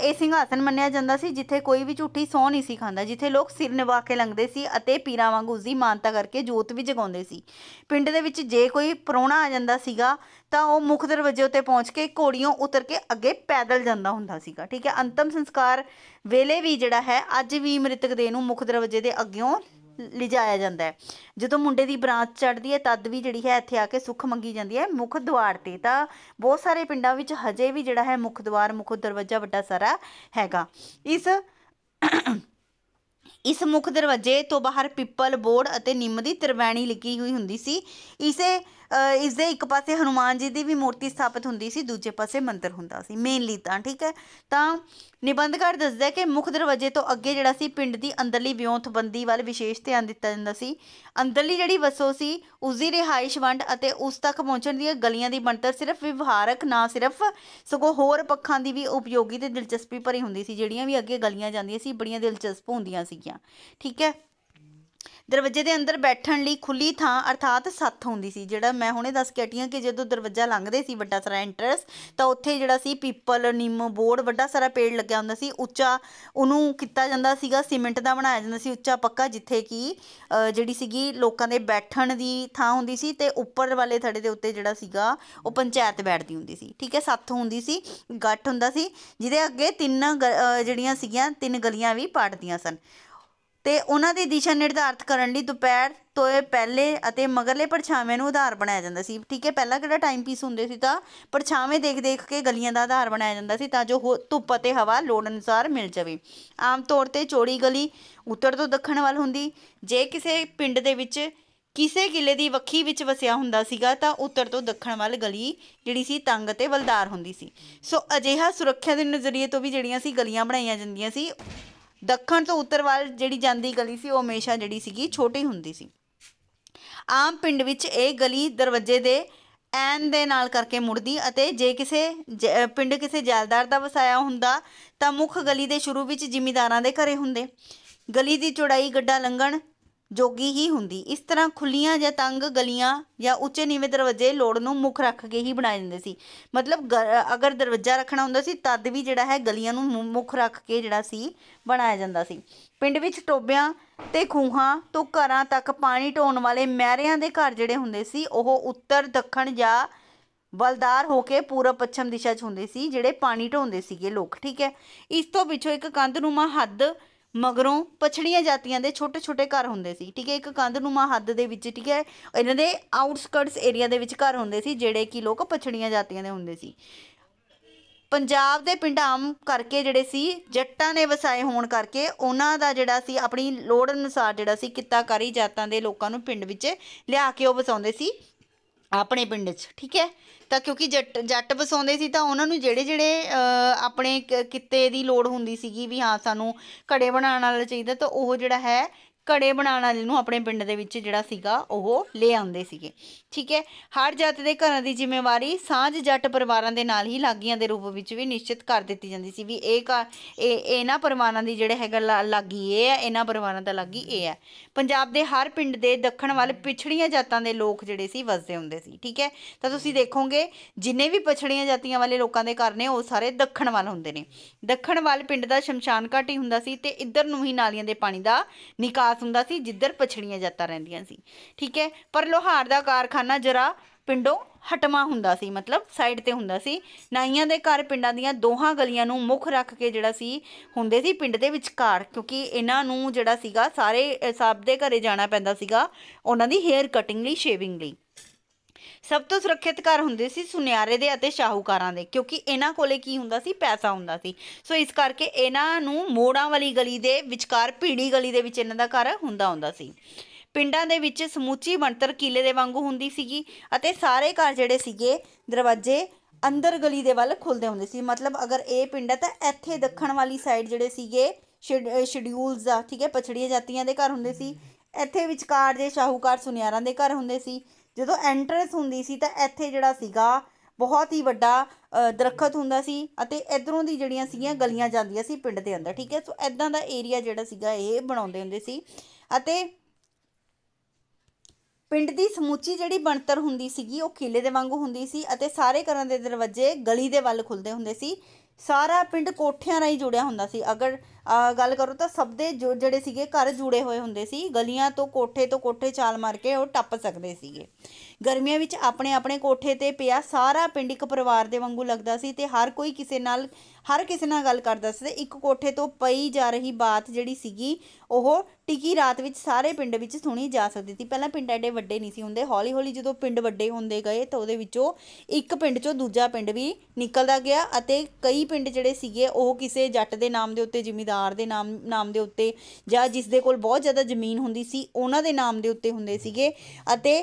ਇਹ ਸਿੰਘਾਸਨ ਮੰਨਿਆ ਜਾਂਦਾ ਸੀ ਜਿੱਥੇ ਕੋਈ ਵੀ ਝੂਠੀ ਸੌ ਨਹੀਂ ਸੀ ਖਾਂਦਾ ਜਿੱਥੇ ਲੋਕ ਸਿਰ ਨਿਵਾ ਕੇ ਲੰਘਦੇ ਸੀ ਅਤੇ ਪੀਰਾਂ ਵਾਂਗ ਦੀ ਮਾਨਤਾ ਕਰਕੇ ਜੋਤ ਵੀ ਜਗਾਉਂਦੇ ਸੀ ਪਿੰਡ ਦੇ ਵਿੱਚ ਜੇ ਕੋਈ ਪਰੋਣਾ ਆ ਜਾਂਦਾ ਸੀਗਾ ਤਾਂ ਉਹ ਮੁੱਖ ਦਰਵਾਜ਼ੇ ਉੱਤੇ ਪਹੁੰਚ ਕੇ ਘੋੜੀਆਂ ਉਤਰ ਕੇ ਅੱਗੇ ਪੈਦਲ ਜਾਂਦਾ ਹੁੰਦਾ ਸੀਗਾ ਠੀਕ ਹੈ ਅੰਤਮ ਸੰਸਕਾਰ ਵੇਲੇ ਵੀ ਜਿਹੜਾ ਹੈ ਅੱਜ ਵੀ ਮ੍ਰਿਤਕ ਦੇ ਨੂੰ ਮੁੱਖ ਦਰਵਾਜ਼ੇ ਦੇ ਅੱਗਿਓਂ ਲਿਜਾਇਆ ਜਾਂਦਾ ਹੈ ਜਦੋਂ ਮੁੰਡੇ ਦੀ ਬਰਾਤ ਚੜਦੀ ਹੈ ਤਦ ਵੀ ਜਿਹੜੀ ਹੈ ਇੱਥੇ ਆ ਕੇ ਸੁੱਖ ਮੰਗੀ ਜਾਂਦੀ ਹੈ ਮੁੱਖ ਦੁਆਰ ਤੇ ਤਾਂ ਬਹੁਤ ਸਾਰੇ ਪਿੰਡਾਂ ਵਿੱਚ ਹਜੇ ਵੀ ਜਿਹੜਾ ਹੈ ਮੁੱਖ ਦੁਆਰ ਮੁੱਖ ਦਰਵਾਜ਼ਾ ਵੱਡਾ ਸਾਰਾ ਹੈਗਾ ਇਸ ਇਸ ਮੁੱਖ ਦਰਵਾਜ਼ੇ ਤੋਂ ਬਾਹਰ ਪਿੱਪਲ ਬੋਰਡ ਅਤੇ ਨਿੰਮ ਦੀ ਤਰਵੈਣੀ ਲਿਖੀ ਹੋਈ ਹੁੰਦੀ ਸੀ ਇਸੇ ਇਸ ਦੇ ਇੱਕ ਪਾਸੇ ਹਨੂਮਾਨ ਜੀ ਦੀ ਵੀ ਮੂਰਤੀ ਸਥਾਪਿਤ ਹੁੰਦੀ ਸੀ ਦੂਜੇ ਪਾਸੇ ਮੰਦਿਰ ਹੁੰਦਾ ਸੀ ਮੇਨਲੀ ਤਾਂ ਠੀਕ ਹੈ ਤਾਂ ਨਿਬੰਧਕਾਰ ਦੱਸਦਾ ਕਿ ਮੁੱਖ ਦਰਵਾਜ਼ੇ ਤੋਂ ਅੱਗੇ ਜਿਹੜਾ ਸੀ ਪਿੰਡ ਦੀ ਅੰਦਰਲੀ ਬੰਦੀ ਵੱਲ ਵਿਸ਼ੇਸ਼ ਧਿਆਨ ਦਿੱਤਾ ਜਾਂਦਾ ਸੀ ਅੰਦਰਲੀ ਜਿਹੜੀ ਵਸੋਂ ਸੀ ਉਸ ਦੀ ਰਿਹਾਇਸ਼ ਵੰਡ ਅਤੇ ਉਸ ਤੱਕ ਪਹੁੰਚਣ ਦੀਆਂ ਗਲੀਆਂ ਦੀ ਬਣਤਰ ਸਿਰਫ ਵਿਵਹਾਰਕ ਨਾ ਸਿਰਫ ਸਗੋਂ ਹੋਰ ਪੱਖਾਂ ਦੀ ਵੀ ਉਪਯੋਗੀ ਤੇ ਦਿਲਚਸਪੀ ਭਰੀ ਹੁੰਦੀ ਸੀ ਜਿਹੜੀਆਂ ਵੀ ਅੱਗੇ ਗਲੀਆਂ ਜਾਂਦੀਆਂ ਸੀ ਬੜੀਆਂ ਦਿਲਚਸਪ ਹੁੰਦੀਆਂ ਸੀਗੀਆਂ ਠੀਕ ਹੈ ਦਰਵਾਜ਼ੇ ਦੇ ਅੰਦਰ ਬੈਠਣ ਲਈ ਖੁੱਲੀ ਥਾਂ ਅਰਥਾਤ ਸੱਥ ਹੁੰਦੀ ਸੀ ਜਿਹੜਾ ਮੈਂ ਹੁਣੇ ਦੱਸ ਕੇ ਹਟੀਆਂ ਕਿ ਜਦੋਂ ਦਰਵਾਜ਼ਾ ਲੰਘਦੇ ਸੀ ਵੱਡਾ ਸਾਰਾ ਐਂਟਰਸ ਤਾਂ ਉੱਥੇ ਜਿਹੜਾ ਸੀ ਪੀਪਲ ਨਿੰਮ ਬੋਰਡ ਵੱਡਾ ਸਾਰਾ ਪੇੜ ਲੱਗਿਆ ਹੁੰਦਾ ਸੀ ਉੱਚਾ ਉਹਨੂੰ ਕੀਤਾ ਜਾਂਦਾ ਸੀਗਾ ਸੀਮੈਂਟ ਦਾ ਬਣਾਇਆ ਜਾਂਦਾ ਸੀ ਉੱਚਾ ਪੱਕਾ ਜਿੱਥੇ ਕਿ ਜਿਹੜੀ ਸੀਗੀ ਲੋਕਾਂ ਦੇ ਬੈਠਣ ਦੀ ਥਾਂ ਹੁੰਦੀ ਸੀ ਤੇ ਉੱਪਰ ਵਾਲੇ ਥੜੇ ਦੇ ਉੱਤੇ ਜਿਹੜਾ ਸੀਗਾ ਉਹ ਪੰਚਾਇਤ ਬੈਠਦੀ ਹੁੰਦੀ ਸੀ ਠੀਕ ਹੈ ਸੱਥ ਹੁੰਦੀ ਸੀ ਗੱਠ ਹੁੰਦਾ ਸੀ ਜਿਹਦੇ ਅੱਗੇ ਤਿੰਨ ਜਿਹੜੀਆਂ ਸੀਗੀਆਂ ਤਿੰਨ ਗਲੀਆਂ ਵੀ ਪਾੜਦੀਆਂ ਸਨ ਤੇ ਉਹਨਾਂ ਦੀ ਦਿਸ਼ਾ ਨਿਰਧਾਰਤ ਕਰਨ ਲਈ ਦੁਪਹਿਰ ਤੋਂ ਪਹਿਲੇ ਅਤੇ ਮਗਰਲੇ ਪਰਛਾਵੇਂ ਨੂੰ ਆਧਾਰ ਬਣਾਇਆ ਜਾਂਦਾ ਸੀ ਠੀਕ ਹੈ ਪਹਿਲਾਂ ਕਿਹੜਾ ਟਾਈਮ ਪੀਸ ਹੁੰਦੇ ਸੀ ਤਾਂ ਪਰਛਾਵੇਂ ਦੇਖ ਦੇਖ ਕੇ ਗਲੀਆਂ ਦਾ ਆਧਾਰ ਬਣਾਇਆ ਜਾਂਦਾ ਸੀ ਤਾਂ ਜੋ ਹੋ ਧੁੱਪ ਅਤੇ ਹਵਾ ਲੋੜ ਅਨੁਸਾਰ ਮਿਲ ਜਾਵੇ ਆਮ ਤੌਰ 'ਤੇ ਚੋੜੀ ਗਲੀ ਉੱਤਰ ਤੋਂ ਦੱਖਣ ਵੱਲ ਹੁੰਦੀ ਜੇ ਕਿਸੇ ਪਿੰਡ ਦੇ ਵਿੱਚ ਕਿਸੇ ਕਿਲੇ ਦੀ ਵੱਖੀ ਵਿੱਚ ਵਸਿਆ ਹੁੰਦਾ ਸੀਗਾ ਤਾਂ ਉੱਤਰ ਤੋਂ ਦੱਖਣ ਵੱਲ ਗਲੀ ਜਿਹੜੀ ਸੀ ਤੰਗ ਅਤੇ ਵਲਦਾਰ ਹੁੰਦੀ ਸੀ ਸੋ ਅਜਿਹਾ ਸੁਰੱਖਿਆ ਦੇ ਨਜ਼ਰੀਏ ਤੋਂ ਵੀ ਜਿਹੜੀਆਂ ਸੀ ਗਲੀਆਂ ਬਣਾਈਆਂ ਜਾਂਦੀਆਂ ਸੀ ਦੱਖਣ ਤੋਂ ਉੱਤਰ ਵੱਲ ਜਿਹੜੀ ਜਾਂਦੀ ਗਲੀ ਸੀ ਉਹ ਹਮੇਸ਼ਾ ਜਿਹੜੀ ਸੀਗੀ ਛੋਟੀ ਹੁੰਦੀ ਸੀ ਆਮ ਪਿੰਡ ਵਿੱਚ ਇਹ ਗਲੀ ਦਰਵਾਜ਼ੇ ਦੇ ਐਨ ਦੇ ਨਾਲ ਕਰਕੇ ਮੁੜਦੀ ਅਤੇ ਜੇ ਕਿਸੇ ਪਿੰਡ ਕਿਸੇ ਜਾਇਦਾਦ ਦਾ ਵਸਾਇਆ ਹੁੰਦਾ ਤਾਂ ਮੁੱਖ ਗਲੀ ਦੇ ਸ਼ੁਰੂ ਵਿੱਚ ਜ਼ਿਮੀਂਦਾਰਾਂ ਦੇ ਘਰੇ ਹੁੰਦੇ ਗਲੀ ਦੀ ਚੌੜਾਈ ਗੱਡਾ ਲੰਘਣ ਜੋਗੀ ਹੀ ਹੁੰਦੀ ਇਸ ਤਰ੍ਹਾਂ ਖੁੱਲੀਆਂ ਜਾਂ ਤੰਗ ਗਲੀਆਂ ਜਾਂ ਉੱਚੇ ਨੀਵੇਂ ਦਰਵਾਜ਼ੇ ਲੋੜ ਨੂੰ ਮੁੱਖ ਰੱਖ ਕੇ ਹੀ ਬਣਾਏ ਜਾਂਦੇ ਸੀ ਮਤਲਬ ਅਗਰ ਦਰਵਾਜ਼ਾ ਰੱਖਣਾ ਹੁੰਦਾ ਸੀ ਤਦ ਵੀ ਜਿਹੜਾ ਹੈ ਗਲੀਆਂ ਨੂੰ ਮੁੱਖ ਰੱਖ ਕੇ ਜਿਹੜਾ ਸੀ ਬਣਾਇਆ ਜਾਂਦਾ ਸੀ ਪਿੰਡ ਵਿੱਚ ਟੋਬਿਆਂ ਤੇ ਖੂਹਾਂ ਤੋਂ ਘਰਾਂ ਤੱਕ ਪਾਣੀ ਢੋਣ ਵਾਲੇ ਮਹਿਰਿਆਂ ਦੇ ਘਰ ਜਿਹੜੇ ਹੁੰਦੇ ਸੀ ਉਹ ਉੱਤਰ ਦੱਖਣ ਜਾਂ ਬਲਦਾਰ ਹੋ ਕੇ ਪੂਰਬ ਪੱਛਮ ਦਿਸ਼ਾ 'ਚ ਹੁੰਦੇ ਸੀ ਜਿਹੜੇ ਪਾਣੀ ਢੋਂਦੇ ਸੀਗੇ ਲੋਕ ਠੀਕ ਹੈ ਇਸ ਤੋਂ ਪਿੱਛੋਂ ਇੱਕ ਮਾ ਹੱਦ ਮਗਰੋਂ ਪਛੜੀਆਂ ਜਾਤੀਆਂ ਦੇ ਛੋਟੇ ਛੋਟੇ ਘਰ ਹੁੰਦੇ ਸੀ ਠੀਕ ਹੈ ਇੱਕ ਕੰਧ ਨੂੰ ਹੱਦ ਦੇ ਵਿੱਚ ਠੀਕ ਹੈ ਇਹਨਾਂ ਦੇ ਆਊਟਸਕਰਟਸ ਏਰੀਆ ਦੇ ਵਿੱਚ ਘਰ ਹੁੰਦੇ ਸੀ ਜਿਹੜੇ ਕਿ ਲੋਕ ਪਛੜੀਆਂ ਜਾਤੀਆਂ ਦੇ ਹੁੰਦੇ ਸੀ ਪੰਜਾਬ ਦੇ ਪਿੰਡਾਂ ਆਮ ਕਰਕੇ ਜਿਹੜੇ ਸੀ ਜੱਟਾਂ ਨੇ ਵਸਾਏ ਹੋਣ ਕਰਕੇ ਉਹਨਾਂ ਦਾ ਜਿਹੜਾ ਸੀ ਆਪਣੀ ਲੋੜ ਅਨੁਸਾਰ ਜਿਹੜਾ ਸੀ ਕਿੱਤਾਕਾਰੀ ਜਾਤਾਂ ਦੇ ਲੋਕਾਂ ਨੂੰ ਪਿੰਡ ਵਿੱਚ ਲਿਆ ਕੇ ਉਹ ਵਸਾਉਂਦੇ ਸੀ ਆਪਣੇ ਪਿੰਡ 'ਚ ਠੀਕ ਹੈ ਤਾਂ ਕਿਉਂਕਿ ਜੱਟ ਜੱਟ ਵਸਾਉਂਦੇ ਸੀ ਤਾਂ ਉਹਨਾਂ ਨੂੰ ਜਿਹੜੇ ਜਿਹੜੇ ਆਪਣੇ ਕਿੱਤੇ ਦੀ ਲੋੜ ਹੁੰਦੀ ਸੀਗੀ ਵੀ ਹਾਂ ਸਾਨੂੰ ਘੜੇ ਬਣਾਉਣ ਵਾਲਾ ਚਾਹੀਦਾ ਤਾਂ ਉਹ ਜਿਹੜਾ ਹੈ ਘੜੇ ਬਣਾਉਣ ਵਾਲੇ ਨੂੰ ਆਪਣੇ ਪਿੰਡ ਦੇ ਵਿੱਚ ਜਿਹੜਾ ਸੀਗਾ ਉਹ ਲੈ ਆਉਂਦੇ ਸੀਗੇ ਠੀਕ ਹੈ ਹਰ ਜਾਤ ਦੇ ਘਰਾਂ ਦੀ ਜ਼ਿੰਮੇਵਾਰੀ ਸਾਂਝ ਜੱਟ ਪਰਿਵਾਰਾਂ ਦੇ ਨਾਲ ਹੀ ਲਾਗੀਆਂ ਦੇ ਰੂਪ ਵਿੱਚ ਵੀ ਨਿਸ਼ਚਿਤ ਕਰ ਦਿੱਤੀ ਜਾਂਦੀ ਸੀ ਵੀ ਇਹ ਇਹ ਇਹਨਾਂ ਪਰਿਵਾਰਾਂ ਦੀ ਜਿਹੜੇ ਹੈਗਾ ਲਾਗੀ ਇਹ ਹੈ ਇਹਨਾਂ ਪਰਿਵਾਰਾਂ ਦਾ ਲਾਗੀ ਇਹ ਹੈ ਪੰਜਾਬ ਦੇ ਹਰ ਪਿੰਡ ਦੇ ਦੱਖਣ ਵੱਲ ਪਿਛੜੀਆਂ ਜਾਤਾਂ ਦੇ ਲੋਕ ਜਿਹੜੇ ਸੀ ਵਸਦੇ ਹੁੰਦੇ ਸੀ ਠੀਕ ਹੈ ਤਾਂ ਤੁਸੀਂ ਦੇਖੋਗੇ ਜਿੰਨੇ ਵੀ ਪਛੜੀਆਂ ਜਾਤੀਆਂ ਵਾਲੇ ਲੋਕਾਂ ਦੇ ਘਰ ਨੇ ਉਹ ਸਾਰੇ ਦੱਖਣ ਵੱਲ ਹੁੰਦੇ ਨੇ ਦੱਖਣ ਵੱਲ ਪਿੰਡ ਦਾ ਸ਼ਮਸ਼ਾਨ ਘਾਟ ਹੀ ਹੁੰਦਾ ਸੀ ਤੇ ਇੱਧਰ ਨੂੰ ਹੀ ਨਾਲੀਆਂ ਦੇ ਪਾਣੀ ਦਾ ਨਿਕਾਸ ਵਿਕਾਸ ਹੁੰਦਾ ਸੀ ਜਿੱਧਰ ਪਛੜੀਆਂ ਜਾਤਾਂ ਰਹਿੰਦੀਆਂ ਸੀ ਠੀਕ ਹੈ ਪਰ ਲੋਹਾਰ ਦਾ ਕਾਰਖਾਨਾ ਜਰਾ ਪਿੰਡੋਂ ਹਟਮਾ ਹੁੰਦਾ ਸੀ ਮਤਲਬ ਸਾਈਡ ਤੇ ਹੁੰਦਾ ਸੀ ਨਾਈਆਂ ਦੇ ਘਰ ਪਿੰਡਾਂ ਦੀਆਂ ਦੋਹਾਂ ਗਲੀਆਂ ਨੂੰ ਮੁੱਖ ਰੱਖ ਕੇ ਜਿਹੜਾ ਸੀ ਹੁੰਦੇ ਸੀ ਪਿੰਡ ਦੇ ਵਿਚਕਾਰ ਕਿਉਂਕਿ ਇਹਨਾਂ ਨੂੰ ਜਿਹੜਾ ਸੀਗਾ ਸਾਰੇ ਸਾਬ ਦੇ ਘਰੇ ਜਾਣਾ ਪੈਂਦਾ ਸੀਗਾ ਉਹਨਾਂ ਦੀ ਹੇਅਰ ਕਟਿੰਗ ਲਈ ਸ਼ੇਵਿੰਗ ਲਈ ਸਭ ਤੋਂ ਸੁਰੱਖਿਅਤ ਘਰ ਹੁੰਦੇ ਸੀ ਸੁਨਿਆਰੇ ਦੇ ਅਤੇ ਸ਼ਾਹੂਕਾਰਾਂ ਦੇ ਕਿਉਂਕਿ ਇਹਨਾਂ ਕੋਲੇ ਕੀ ਹੁੰਦਾ ਸੀ ਪੈਸਾ ਹੁੰਦਾ ਸੀ ਸੋ ਇਸ ਕਰਕੇ ਇਹਨਾਂ ਨੂੰ ਮੋੜਾਂ ਵਾਲੀ ਗਲੀ ਦੇ ਵਿਚਕਾਰ ਪੀੜੀ ਗਲੀ ਦੇ ਵਿੱਚ ਇਹਨਾਂ ਦਾ ਘਰ ਹੁੰਦਾ ਹੁੰਦਾ ਸੀ ਪਿੰਡਾਂ ਦੇ ਵਿੱਚ ਸਮੂਚੀ ਬਣਤਰ ਕਿਲੇ ਦੇ ਵਾਂਗੂ ਹੁੰਦੀ ਸੀਗੀ ਅਤੇ ਸਾਰੇ ਘਰ ਜਿਹੜੇ ਸੀਗੇ ਦਰਵਾਜ਼ੇ ਅੰਦਰ ਗਲੀ ਦੇ ਵੱਲ ਖੁੱਲਦੇ ਹੁੰਦੇ ਸੀ ਮਤਲਬ ਅਗਰ ਇਹ ਪਿੰਡ ਹੈ ਤਾਂ ਇੱਥੇ ਦੱਖਣ ਵਾਲੀ ਸਾਈਡ ਜਿਹੜੇ ਸੀਗੇ ਸ਼ਡਿਊਲਸ ਆ ਠੀਕ ਹੈ ਪਛੜੀਆਂ ਜਾਤੀਆਂ ਦੇ ਘਰ ਹੁੰਦੇ ਸੀ ਇੱਥੇ ਵਿਚਕਾਰ ਦੇ ਸ਼ਾਹੂਕਾਰ ਸੁਨਿਆਰਾਂ ਦੇ ਘਰ ਹੁੰਦੇ ਸੀ ਜਦੋਂ ਐਂਟਰੈਂਸ ਹੁੰਦੀ ਸੀ ਤਾਂ ਇੱਥੇ ਜਿਹੜਾ ਸੀਗਾ ਬਹੁਤ ਹੀ ਵੱਡਾ ਦਰਖਤ ਹੁੰਦਾ ਸੀ ਅਤੇ ਇਧਰੋਂ ਦੀ ਜਿਹੜੀਆਂ ਸੀਗੀਆਂ ਗਲੀਆਂ ਜਾਂਦੀਆਂ ਸੀ ਪਿੰਡ ਦੇ ਅੰਦਰ ਠੀਕ ਹੈ ਸੋ ਐਦਾਂ ਦਾ ਏਰੀਆ ਜਿਹੜਾ ਸੀਗਾ ਇਹ ਬਣਾਉਂਦੇ ਹੁੰਦੇ ਸੀ ਅਤੇ ਪਿੰਡ ਦੀ ਸਮੁੱਚੀ ਜਿਹੜੀ ਬਣਤਰ ਹੁੰਦੀ ਸੀਗੀ ਉਹ ਕਿਲੇ ਦੇ ਵਾਂਗੂ ਹੁੰਦੀ ਸੀ ਅਤੇ ਸਾਰੇ ਘਰਾਂ ਦੇ ਦਰਵਾਜ਼ੇ ਗਲੀ ਦੇ ਵੱਲ ਖੁੱਲਦੇ ਹੁੰਦੇ ਸੀ ਸਾਰਾ ਪਿੰਡ ਕੋਠਿਆਂ ਨਾਲ ਹੀ ਜੁੜਿਆ ਹੁੰਦਾ ਸੀ ਅਗਰ ਗੱਲ ਕਰੋ ਤਾਂ ਸਭ ਦੇ ਜਿਹੜੇ ਸੀਗੇ ਘਰ ਜੁੜੇ ਹੋਏ ਹੁੰਦੇ ਸੀ ਗਲੀਆਂ ਤੋਂ ਕੋਠੇ ਤੋਂ ਕੋਠੇ ਚਾਲ ਮਾਰ ਕੇ ਉਹ ਟੱਪ ਸਕਦੇ ਸੀਗੇ ਗਰਮੀਆਂ ਵਿੱਚ ਆਪਣੇ ਆਪਣੇ ਕੋਠੇ ਤੇ ਪਿਆ ਸਾਰਾ ਪਿੰਡ ਇੱਕ ਪਰਿਵਾਰ ਦੇ ਵਾਂਗੂ ਲੱਗਦਾ ਸੀ ਤੇ ਹਰ ਕੋਈ ਕਿਸੇ ਨਾਲ ਹਰ ਕਿਸੇ ਨਾਲ ਗੱਲ ਕਰਦਾ ਸੀ ਇੱਕ ਕੋਠੇ ਤੋਂ ਪਈ ਜਾ ਰਹੀ ਬਾਤ ਜਿਹੜੀ ਸੀਗੀ ਉਹ ਟਿਕੀ ਰਾਤ ਵਿੱਚ ਸਾਰੇ ਪਿੰਡ ਵਿੱਚ ਸੁਣੀ ਜਾ ਸਕਦੀ ਸੀ ਪਹਿਲਾਂ ਪਿੰਡ ਐਡੇ ਵੱਡੇ ਨਹੀਂ ਸੀ ਹੁੰਦੇ ਹੌਲੀ ਹੌਲੀ ਜਦੋਂ ਪਿੰਡ ਵੱਡੇ ਹੁੰਦੇ ਗਏ ਤਾਂ ਉਹਦੇ ਵਿੱਚੋਂ ਇੱਕ ਪਿੰਡ ਚੋਂ ਦੂਜਾ ਪਿੰਡ ਵੀ ਨਿਕਲਦਾ ਗਿਆ ਅਤੇ ਕਈ ਪਿੰਡ ਜਿਹੜੇ ਸੀਗੇ ਉਹ ਕਿਸੇ ਜੱਟ ਦੇ ਨਾਮ ਦੇ ਉੱਤੇ ਜ਼ਿਮੀਦਾਰ ਜ਼ਮੀਂਦਾਰ ਦੇ ਨਾਮ ਨਾਮ ਦੇ ਉੱਤੇ ਜਾਂ ਜਿਸ ਦੇ ਕੋਲ ਬਹੁਤ ਜ਼ਿਆਦਾ ਜ਼ਮੀਨ ਹੁੰਦੀ ਸੀ ਉਹਨਾਂ ਦੇ ਨਾਮ ਦੇ ਉੱਤੇ ਹੁੰਦੇ ਸੀਗੇ ਅਤੇ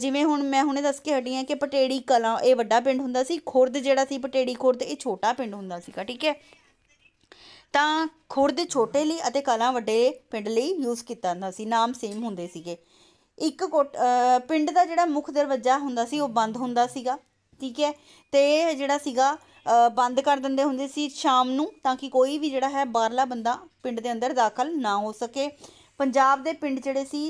ਜਿਵੇਂ ਹੁਣ ਮੈਂ ਹੁਣੇ ਦੱਸ ਕੇ ਹਟੀ ਆ ਕਿ ਪਟੇੜੀ ਕਲਾ ਇਹ ਵੱਡਾ ਪਿੰਡ ਹੁੰਦਾ ਸੀ ਖੁਰਦ ਜਿਹੜਾ ਸੀ ਪਟੇੜੀ ਖੁਰਦ ਇਹ ਛੋਟਾ ਪਿੰਡ ਹੁੰਦਾ ਸੀਗਾ ਠੀਕ ਹੈ ਤਾਂ ਖੁਰਦ ਛੋਟੇ ਲਈ ਅਤੇ ਕਲਾ ਵੱਡੇ ਪਿੰਡ ਲਈ ਯੂਜ਼ ਕੀਤਾ ਜਾਂਦਾ ਸੀ ਨਾਮ ਸੇਮ ਹੁੰਦੇ ਸੀਗੇ ਇੱਕ ਪਿੰਡ ਦਾ ਜਿਹੜਾ ਮੁੱਖ ਦਰਵਾਜ਼ਾ ਹੁੰਦਾ ਸੀ ਉਹ ਬੰਦ ਹੁੰਦਾ ਸੀਗਾ ਠੀਕ ਹੈ ਤੇ ਜਿਹੜਾ ਸੀਗਾ ਬੰਦ ਕਰ ਦਿੰਦੇ ਹੁੰਦੇ ਸੀ ਸ਼ਾਮ ਨੂੰ ਤਾਂ ਕਿ ਕੋਈ ਵੀ ਜਿਹੜਾ ਹੈ ਬਾਹਰਲਾ ਬੰਦਾ ਪਿੰਡ ਦੇ ਅੰਦਰ ਦਾਖਲ ਨਾ ਹੋ ਸਕੇ ਪੰਜਾਬ ਦੇ ਪਿੰਡ ਜਿਹੜੇ ਸੀ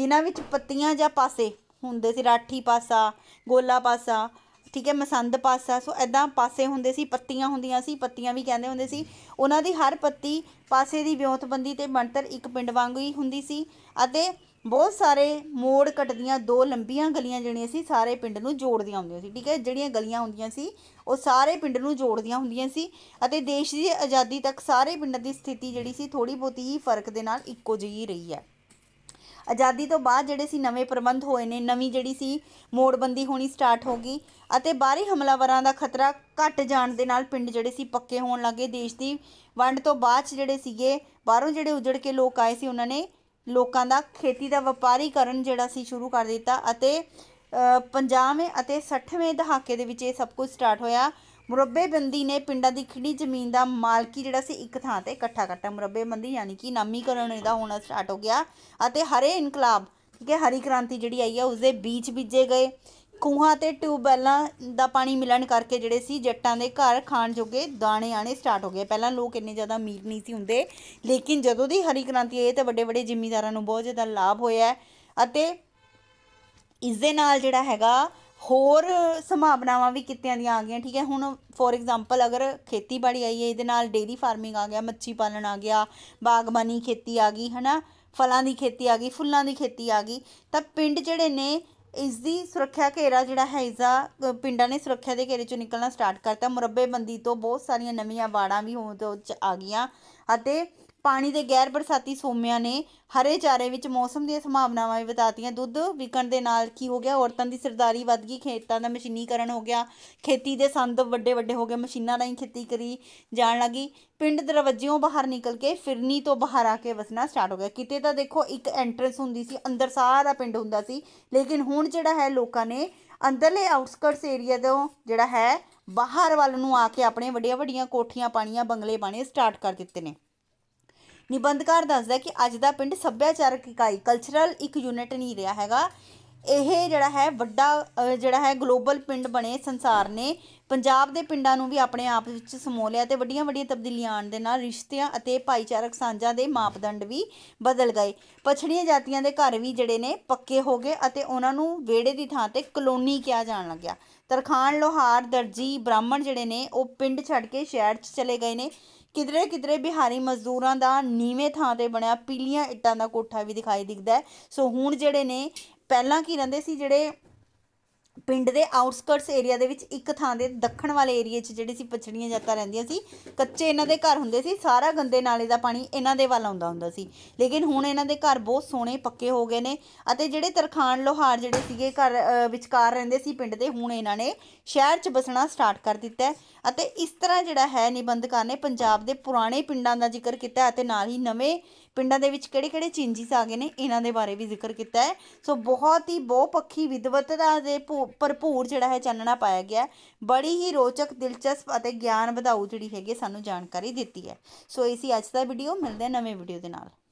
ਜਿਨ੍ਹਾਂ ਵਿੱਚ ਪੱਤੀਆਂ ਜਾਂ ਪਾਸੇ ਹੁੰਦੇ ਸੀ ਰਾਠੀ ਪਾਸਾ ਗੋਲਾ ਪਾਸਾ ਠੀਕ ਹੈ ਮਸੰਦ ਪਾਸਾ ਸੋ ਐਦਾਂ ਪਾਸੇ ਹੁੰਦੇ ਸੀ ਪੱਤੀਆਂ ਹੁੰਦੀਆਂ ਸੀ ਪੱਤੀਆਂ ਵੀ ਕਹਿੰਦੇ ਹੁੰਦੇ ਸੀ ਉਹਨਾਂ ਦੀ ਹਰ ਪੱਤੀ ਪਾਸੇ ਦੀ ਵਿਉਂਤਬੰਦੀ ਤੇ ਮੰਤਰ ਇੱਕ ਪਿੰਡ ਵਾਂਗੂ ਹੀ ਹੁੰਦੀ ਸੀ ਅਤੇ ਬਹੁਤ ਸਾਰੇ ਮੋੜ ਕੱਟਦੀਆਂ ਦੋ ਲੰਬੀਆਂ ਗਲੀਆਂ ਜਿਹੜੀਆਂ ਸੀ ਸਾਰੇ ਪਿੰਡ ਨੂੰ ਜੋੜਦੀਆਂ ਹੁੰਦੀਆਂ ਸੀ ਠੀਕ ਹੈ ਜਿਹੜੀਆਂ ਗਲੀਆਂ ਹੁੰਦੀਆਂ ਸੀ ਉਹ ਸਾਰੇ ਪਿੰਡ ਨੂੰ ਜੋੜਦੀਆਂ ਹੁੰਦੀਆਂ ਸੀ ਅਤੇ ਦੇਸ਼ ਦੀ ਆਜ਼ਾਦੀ ਤੱਕ ਸਾਰੇ ਪਿੰਡਾਂ ਦੀ ਸਥਿਤੀ ਜਿਹੜੀ ਸੀ ਥੋੜੀ ਬਹੁਤੀ ਹੀ ਫਰਕ ਦੇ ਨਾਲ ਇੱਕੋ ਜਿਹੀ ਰਹੀ ਹੈ ਆਜ਼ਾਦੀ ਤੋਂ ਬਾਅਦ ਜਿਹੜੇ ਸੀ ਨਵੇਂ ਪ੍ਰਬੰਧ ਹੋਏ ਨੇ ਨਵੀਂ ਜਿਹੜੀ ਸੀ ਮੋੜਬੰਦੀ ਹੋਣੀ ਸਟਾਰਟ ਹੋ ਗਈ ਅਤੇ ਬਾਹਰੀ ਹਮਲਾਵਰਾਂ ਦਾ ਖਤਰਾ ਘਟ ਜਾਣ ਦੇ ਨਾਲ ਪਿੰਡ ਜਿਹੜੇ ਸੀ ਪੱਕੇ ਹੋਣ ਲੱਗੇ ਦੇਸ਼ ਦੀ ਵੰਡ ਤੋਂ ਬਾਅਦ ਜਿਹੜੇ ਸੀਗੇ ਬਾਹਰੋਂ ਜਿਹੜੇ ਉਜੜ ਕੇ ਲੋਕ ਆਏ ਸੀ ਉਹਨਾਂ ਨੇ ਲੋਕਾਂ ਦਾ ਖੇਤੀ ਦਾ ਵਪਾਰੀਕਰਨ ਜਿਹੜਾ ਸੀ ਸ਼ੁਰੂ ਕਰ ਦਿੱਤਾ ਅਤੇ 50ਵੇਂ ਅਤੇ 60ਵੇਂ ਦਹਾਕੇ ਦੇ ਵਿੱਚ ਇਹ ਸਭ ਕੁਝ ਸਟਾਰਟ ਹੋਇਆ ਮੁਰੱਬੇਬੰਦੀ ਨੇ ਪਿੰਡਾਂ ਦੀ ਖਿੜੀ ਜ਼ਮੀਨ ਦਾ ਮਾਲਕੀ ਜਿਹੜਾ ਸੀ ਇੱਕ ਥਾਂ ਤੇ ਇਕੱਠਾ ਕਰਤਾ ਮੁਰੱਬੇਬੰਦੀ ਯਾਨੀ ਕਿ ਨਾਮੀਕਰਨ ਇਹਦਾ ਹੋਣਾ ਸਟਾਰਟ ਹੋ ਗਿਆ ਅਤੇ ਹਰੇ ਇਨਕਲਾਬ ਠੀਕ ਹੈ ਹਰੀ ਕ੍ਰਾਂਤੀ ਜਿਹੜੀ ਆਈ ਹੈ ਉਸ ਦੇ ਵਿੱਚ ਬੀਜੇ ਗਏ ਖੂਹਾਂ ਤੇ ਟਿਊਬਵੈਲਾਂ ਦਾ ਪਾਣੀ ਮਿਲਣ ਕਰਕੇ ਜਿਹੜੇ ਸੀ ਜੱਟਾਂ ਦੇ ਘਰ ਖਾਣ ਜੋਗੇ ਦਾਣੇ ਆਣੇ ਸਟਾਰਟ ਹੋ ਗਏ ਪਹਿਲਾਂ ਲੋਕ ਇੰਨੇ ਜ਼ਿਆਦਾ ਅਮੀਰ ਨਹੀਂ ਸੀ ਹੁੰਦੇ ਲੇਕਿਨ ਜਦੋਂ ਦੀ ਹਰੀ ਕ੍ਰਾਂਤੀ ਆਈ ਤੇ ਵੱਡੇ ਵੱਡੇ ਜ਼ਿਮੀਂਦਾਰਾਂ ਨੂੰ ਬਹੁਤ ਜ਼ਿਆਦਾ ਲਾਭ ਹੋਇਆ ਅਤੇ ਇਸ ਦੇ ਨਾਲ ਜਿਹੜਾ ਹੈਗਾ ਹੋਰ ਸੰਭਾਵਨਾਵਾਂ ਵੀ ਕਿਤਿਆਂ ਦੀਆਂ ਆ ਗਈਆਂ ਠੀਕ ਹੈ ਹੁਣ ਫੋਰ ਐਗਜ਼ਾਮਪਲ ਅਗਰ ਖੇਤੀਬਾੜੀ ਆਈ ਹੈ ਇਹਦੇ ਨਾਲ ਡੇਰੀ ਫਾਰਮਿੰਗ ਆ ਗਿਆ ਮੱਛੀ ਪਾਲਣ ਆ ਗਿਆ ਬਾਗਬਾਨੀ ਖੇਤੀ ਆ ਗਈ ਹਨਾ ਫਲਾਂ ਦੀ ਖੇਤੀ ਆ ਗਈ ਫੁੱਲਾਂ ਦੀ ਖੇਤੀ ਆ ਗਈ ਤਾਂ ਪਿੰਡ ਜਿਹੜੇ ਨੇ ਇਸ ਦੀ ਸੁਰੱਖਿਆ ਘੇਰਾ ਜਿਹੜਾ ਹੈ ਇਸਾ ਪਿੰਡਾਂ ਨੇ ਸੁਰੱਖਿਆ ਦੇ ਘੇਰੇ ਚੋਂ ਨਿਕਲਣਾ ਸਟਾਰਟ ਕਰਤਾ ਮੁਰੱਬੇਬੰਦੀ ਤੋਂ ਬਹੁਤ ਸਾਰੀਆਂ ਨਵੀਆਂ ਵਾੜਾਂ ਵੀ ਹੋਂਦ ਵਿੱਚ ਆ ਗਈਆਂ ਅਤੇ ਪਾਣੀ ਦੇ ਗੈਰ ਬਰਸਾਤੀ ਸੋਮਿਆਂ ਨੇ ਹਰੇ ਚਾਰੇ ਵਿੱਚ ਮੌਸਮ ਦੀਆਂ ਸੰਭਾਵਨਾਵਾਂ ਵੀ ਬਤਾਤੀਆਂ ਦੁੱਧ ਵਿਕਣ ਦੇ ਨਾਲ ਕੀ ਹੋ ਗਿਆ ਔਰਤਾਂ ਦੀ ਸਰਦਾਰੀ ਵੱਧ ਗਈ ਖੇਤਾਂ ਦਾ ਮਸ਼ੀਨੀਕਰਨ ਹੋ ਗਿਆ ਖੇਤੀ ਦੇ ਸੰਦ ਵੱਡੇ ਵੱਡੇ ਹੋ ਗਏ ਮਸ਼ੀਨਾਂ ਰਾਹੀਂ ਖੇਤੀ ਕਰੀ ਜਾਣ ਲੱਗੀ ਪਿੰਡ ਦਰਵਾਜ਼ਿਓਂ ਬਾਹਰ ਨਿਕਲ ਕੇ ਫਿਰਨੀ ਤੋਂ ਬਾਹਰ ਆ ਕੇ ਵਸਣਾ ਸਟਾਰਟ ਹੋ ਗਿਆ ਕਿਤੇ ਤਾਂ ਦੇਖੋ ਇੱਕ ਐਂਟਰੈਂਸ ਹੁੰਦੀ ਸੀ ਅੰਦਰ ਸਾਰਾ ਪਿੰਡ ਹੁੰਦਾ ਸੀ ਲੇਕਿਨ ਹੁਣ ਜਿਹੜਾ ਹੈ ਲੋਕਾਂ ਨੇ ਅੰਦਰਲੇ ਆਊਟਸਕਰਟਸ ਏਰੀਆ ਤੋਂ ਜਿਹੜਾ ਹੈ ਬਾਹਰ ਵੱਲ ਨੂੰ ਆ ਕੇ ਆਪਣੇ ਵੱਡੀਆਂ ਵੱਡੀਆਂ ਕੋਠੀਆਂ ਪਾਣੀਆਂ ਬੰਗਲੇ ਬਾਣੇ ਸਟਾਰਟ ਕਰ ਦਿੱਤੇ ਨੇ ਨਿਬੰਧਕਾਰ ਦੱਸਦਾ ਕਿ ਅੱਜ ਦਾ ਪਿੰਡ ਸੱਭਿਆਚਾਰਕ ਇਕਾਈ ਕਲਚਰਲ ਇੱਕ ਯੂਨਿਟ ਨਹੀਂ ਰਿਹਾ ਹੈਗਾ ਇਹ ਜਿਹੜਾ ਹੈ ਵੱਡਾ ਜਿਹੜਾ ਹੈ ਗਲੋਬਲ ਪਿੰਡ ਬਣੇ ਸੰਸਾਰ ਨੇ ਪੰਜਾਬ ਦੇ ਪਿੰਡਾਂ ਨੂੰ ਵੀ ਆਪਣੇ ਆਪ ਵਿੱਚ ਸਮੋ ਲਿਆ ਤੇ ਵੱਡੀਆਂ ਵੱਡੀਆਂ ਤਬਦੀਲੀਆਂ ਆਣ ਦੇ ਨਾਲ ਰਿਸ਼ਤਿਆਂ ਅਤੇ ਭਾਈਚਾਰਕ ਸਾਂਝਾਂ ਦੇ ਮਾਪਦੰਡ ਵੀ ਬਦਲ ਗਏ ਪਛੜੀਆਂ ਜਾਤੀਆਂ ਦੇ ਘਰ ਵੀ ਜਿਹੜੇ ਨੇ ਪੱਕੇ ਹੋ ਗਏ ਅਤੇ ਉਹਨਾਂ ਨੂੰ ਵਿਹੜੇ ਦੀ ਥਾਂ ਤੇ ਕਲੋਨੀ ਕਿਹਾ ਜਾਣ ਲੱਗਿਆ ਤਰਖਾਨ ਲੋਹਾਰ ਦਰਜੀ ਬ੍ਰਾਹਮਣ ਜਿਹੜੇ ਨੇ ਉਹ ਪਿੰਡ ਛੱਡ ਕੇ ਸ਼ਹਿਰ 'ਚ ਚਲੇ ਗਏ ਨੇ ਕਿਧਰੇ ਕਿਧਰੇ ਬਿਹਾਰੀ ਮਜ਼ਦੂਰਾਂ ਦਾ ਨੀਵੇਂ ਥਾਂ ਤੇ ਬਣਿਆ ਪੀਲੀਆਂ ਇੱਟਾਂ ਦਾ ਕੋਠਾ ਵੀ ਦਿਖਾਈ ਦਿਖਦਾ ਸੋ ਹੁਣ ਜਿਹੜੇ ਨੇ ਪਹਿਲਾਂ ਕੀ ਰਹਿੰਦੇ ਸੀ ਜਿਹੜੇ ਪਿੰਡ ਦੇ ਆਊਟਸਕਰਟਸ ਏਰੀਆ ਦੇ ਵਿੱਚ ਇੱਕ ਥਾਂ ਦੇ ਦੱਖਣ ਵਾਲੇ ਏਰੀਆ 'ਚ ਜਿਹੜੀ ਸੀ ਪਛੜੀਆਂ ਜਾਂਦਾ ਰਹਿੰਦੀਆਂ ਸੀ ਕੱਚੇ ਇਹਨਾਂ ਦੇ ਘਰ ਹੁੰਦੇ ਸੀ ਸਾਰਾ ਗੰਦੇ ਨਾਲੇ ਦਾ ਪਾਣੀ ਇਹਨਾਂ ਦੇ ਵੱਲ ਆਉਂਦਾ ਹੁੰਦਾ ਸੀ ਲੇਕਿਨ ਹੁਣ ਇਹਨਾਂ ਦੇ ਘਰ ਬਹੁਤ ਸੋਹਣੇ ਪੱਕੇ ਹੋ ਗਏ ਨੇ ਅਤੇ ਜਿਹੜੇ ਤਰਖਾਨ ਲੋਹਾਰ ਜਿਹੜੇ ਸੀਗੇ ਘਰ ਵਿਚਕਾਰ ਰਹਿੰਦੇ ਸੀ ਪਿੰਡ ਦੇ ਹੁਣ ਇਹਨਾਂ ਨੇ ਸ਼ਹਿਰ 'ਚ ਬਸਣਾ ਸਟਾਰਟ ਕਰ ਦਿੱਤਾ ਅਤੇ ਇਸ ਤਰ੍ਹਾਂ ਜਿਹੜਾ ਹੈ ਨਿਬੰਧਕਾਰ ਨੇ ਪੰਜਾਬ ਦੇ ਪੁਰਾਣੇ ਪਿੰਡਾਂ ਦਾ ਜ਼ਿਕਰ ਕੀਤਾ ਅਤੇ ਨਾਲ ਹੀ ਨਵੇਂ ਪਿੰਡਾਂ ਦੇ ਵਿੱਚ ਕਿਹੜੇ-ਕਿਹੜੇ ਚੇਂਜਸ ਆ ਗਏ ਨੇ ਇਹਨਾਂ ਦੇ ਬਾਰੇ ਵੀ ਜ਼ਿਕਰ ਕੀਤਾ ਹੈ ਸੋ ਬਹੁਤ ਹੀ ਬਹੁਪੱਖੀ ਵਿਦਵਤਤਾ ਦੇ ਭਰਪੂਰ ਜਿਹੜਾ ਹੈ ਚਾਨਣਾ ਪਾਇਆ ਗਿਆ ਬੜੀ ਹੀ ਰੋਚਕ ਦਿਲਚਸਪ ਅਤੇ ਗਿਆਨ ਵਧਾਊ ਜਿਹੜੀ ਹੈਗੀ ਸਾਨੂੰ ਜਾਣਕਾਰੀ ਦਿੱਤੀ ਹੈ ਸੋ ਇਸੀ ਅੱਜ ਦਾ ਵੀਡੀਓ ਮਿਲਦੇ ਨਵੇਂ ਵੀਡੀਓ ਦੇ ਨਾਲ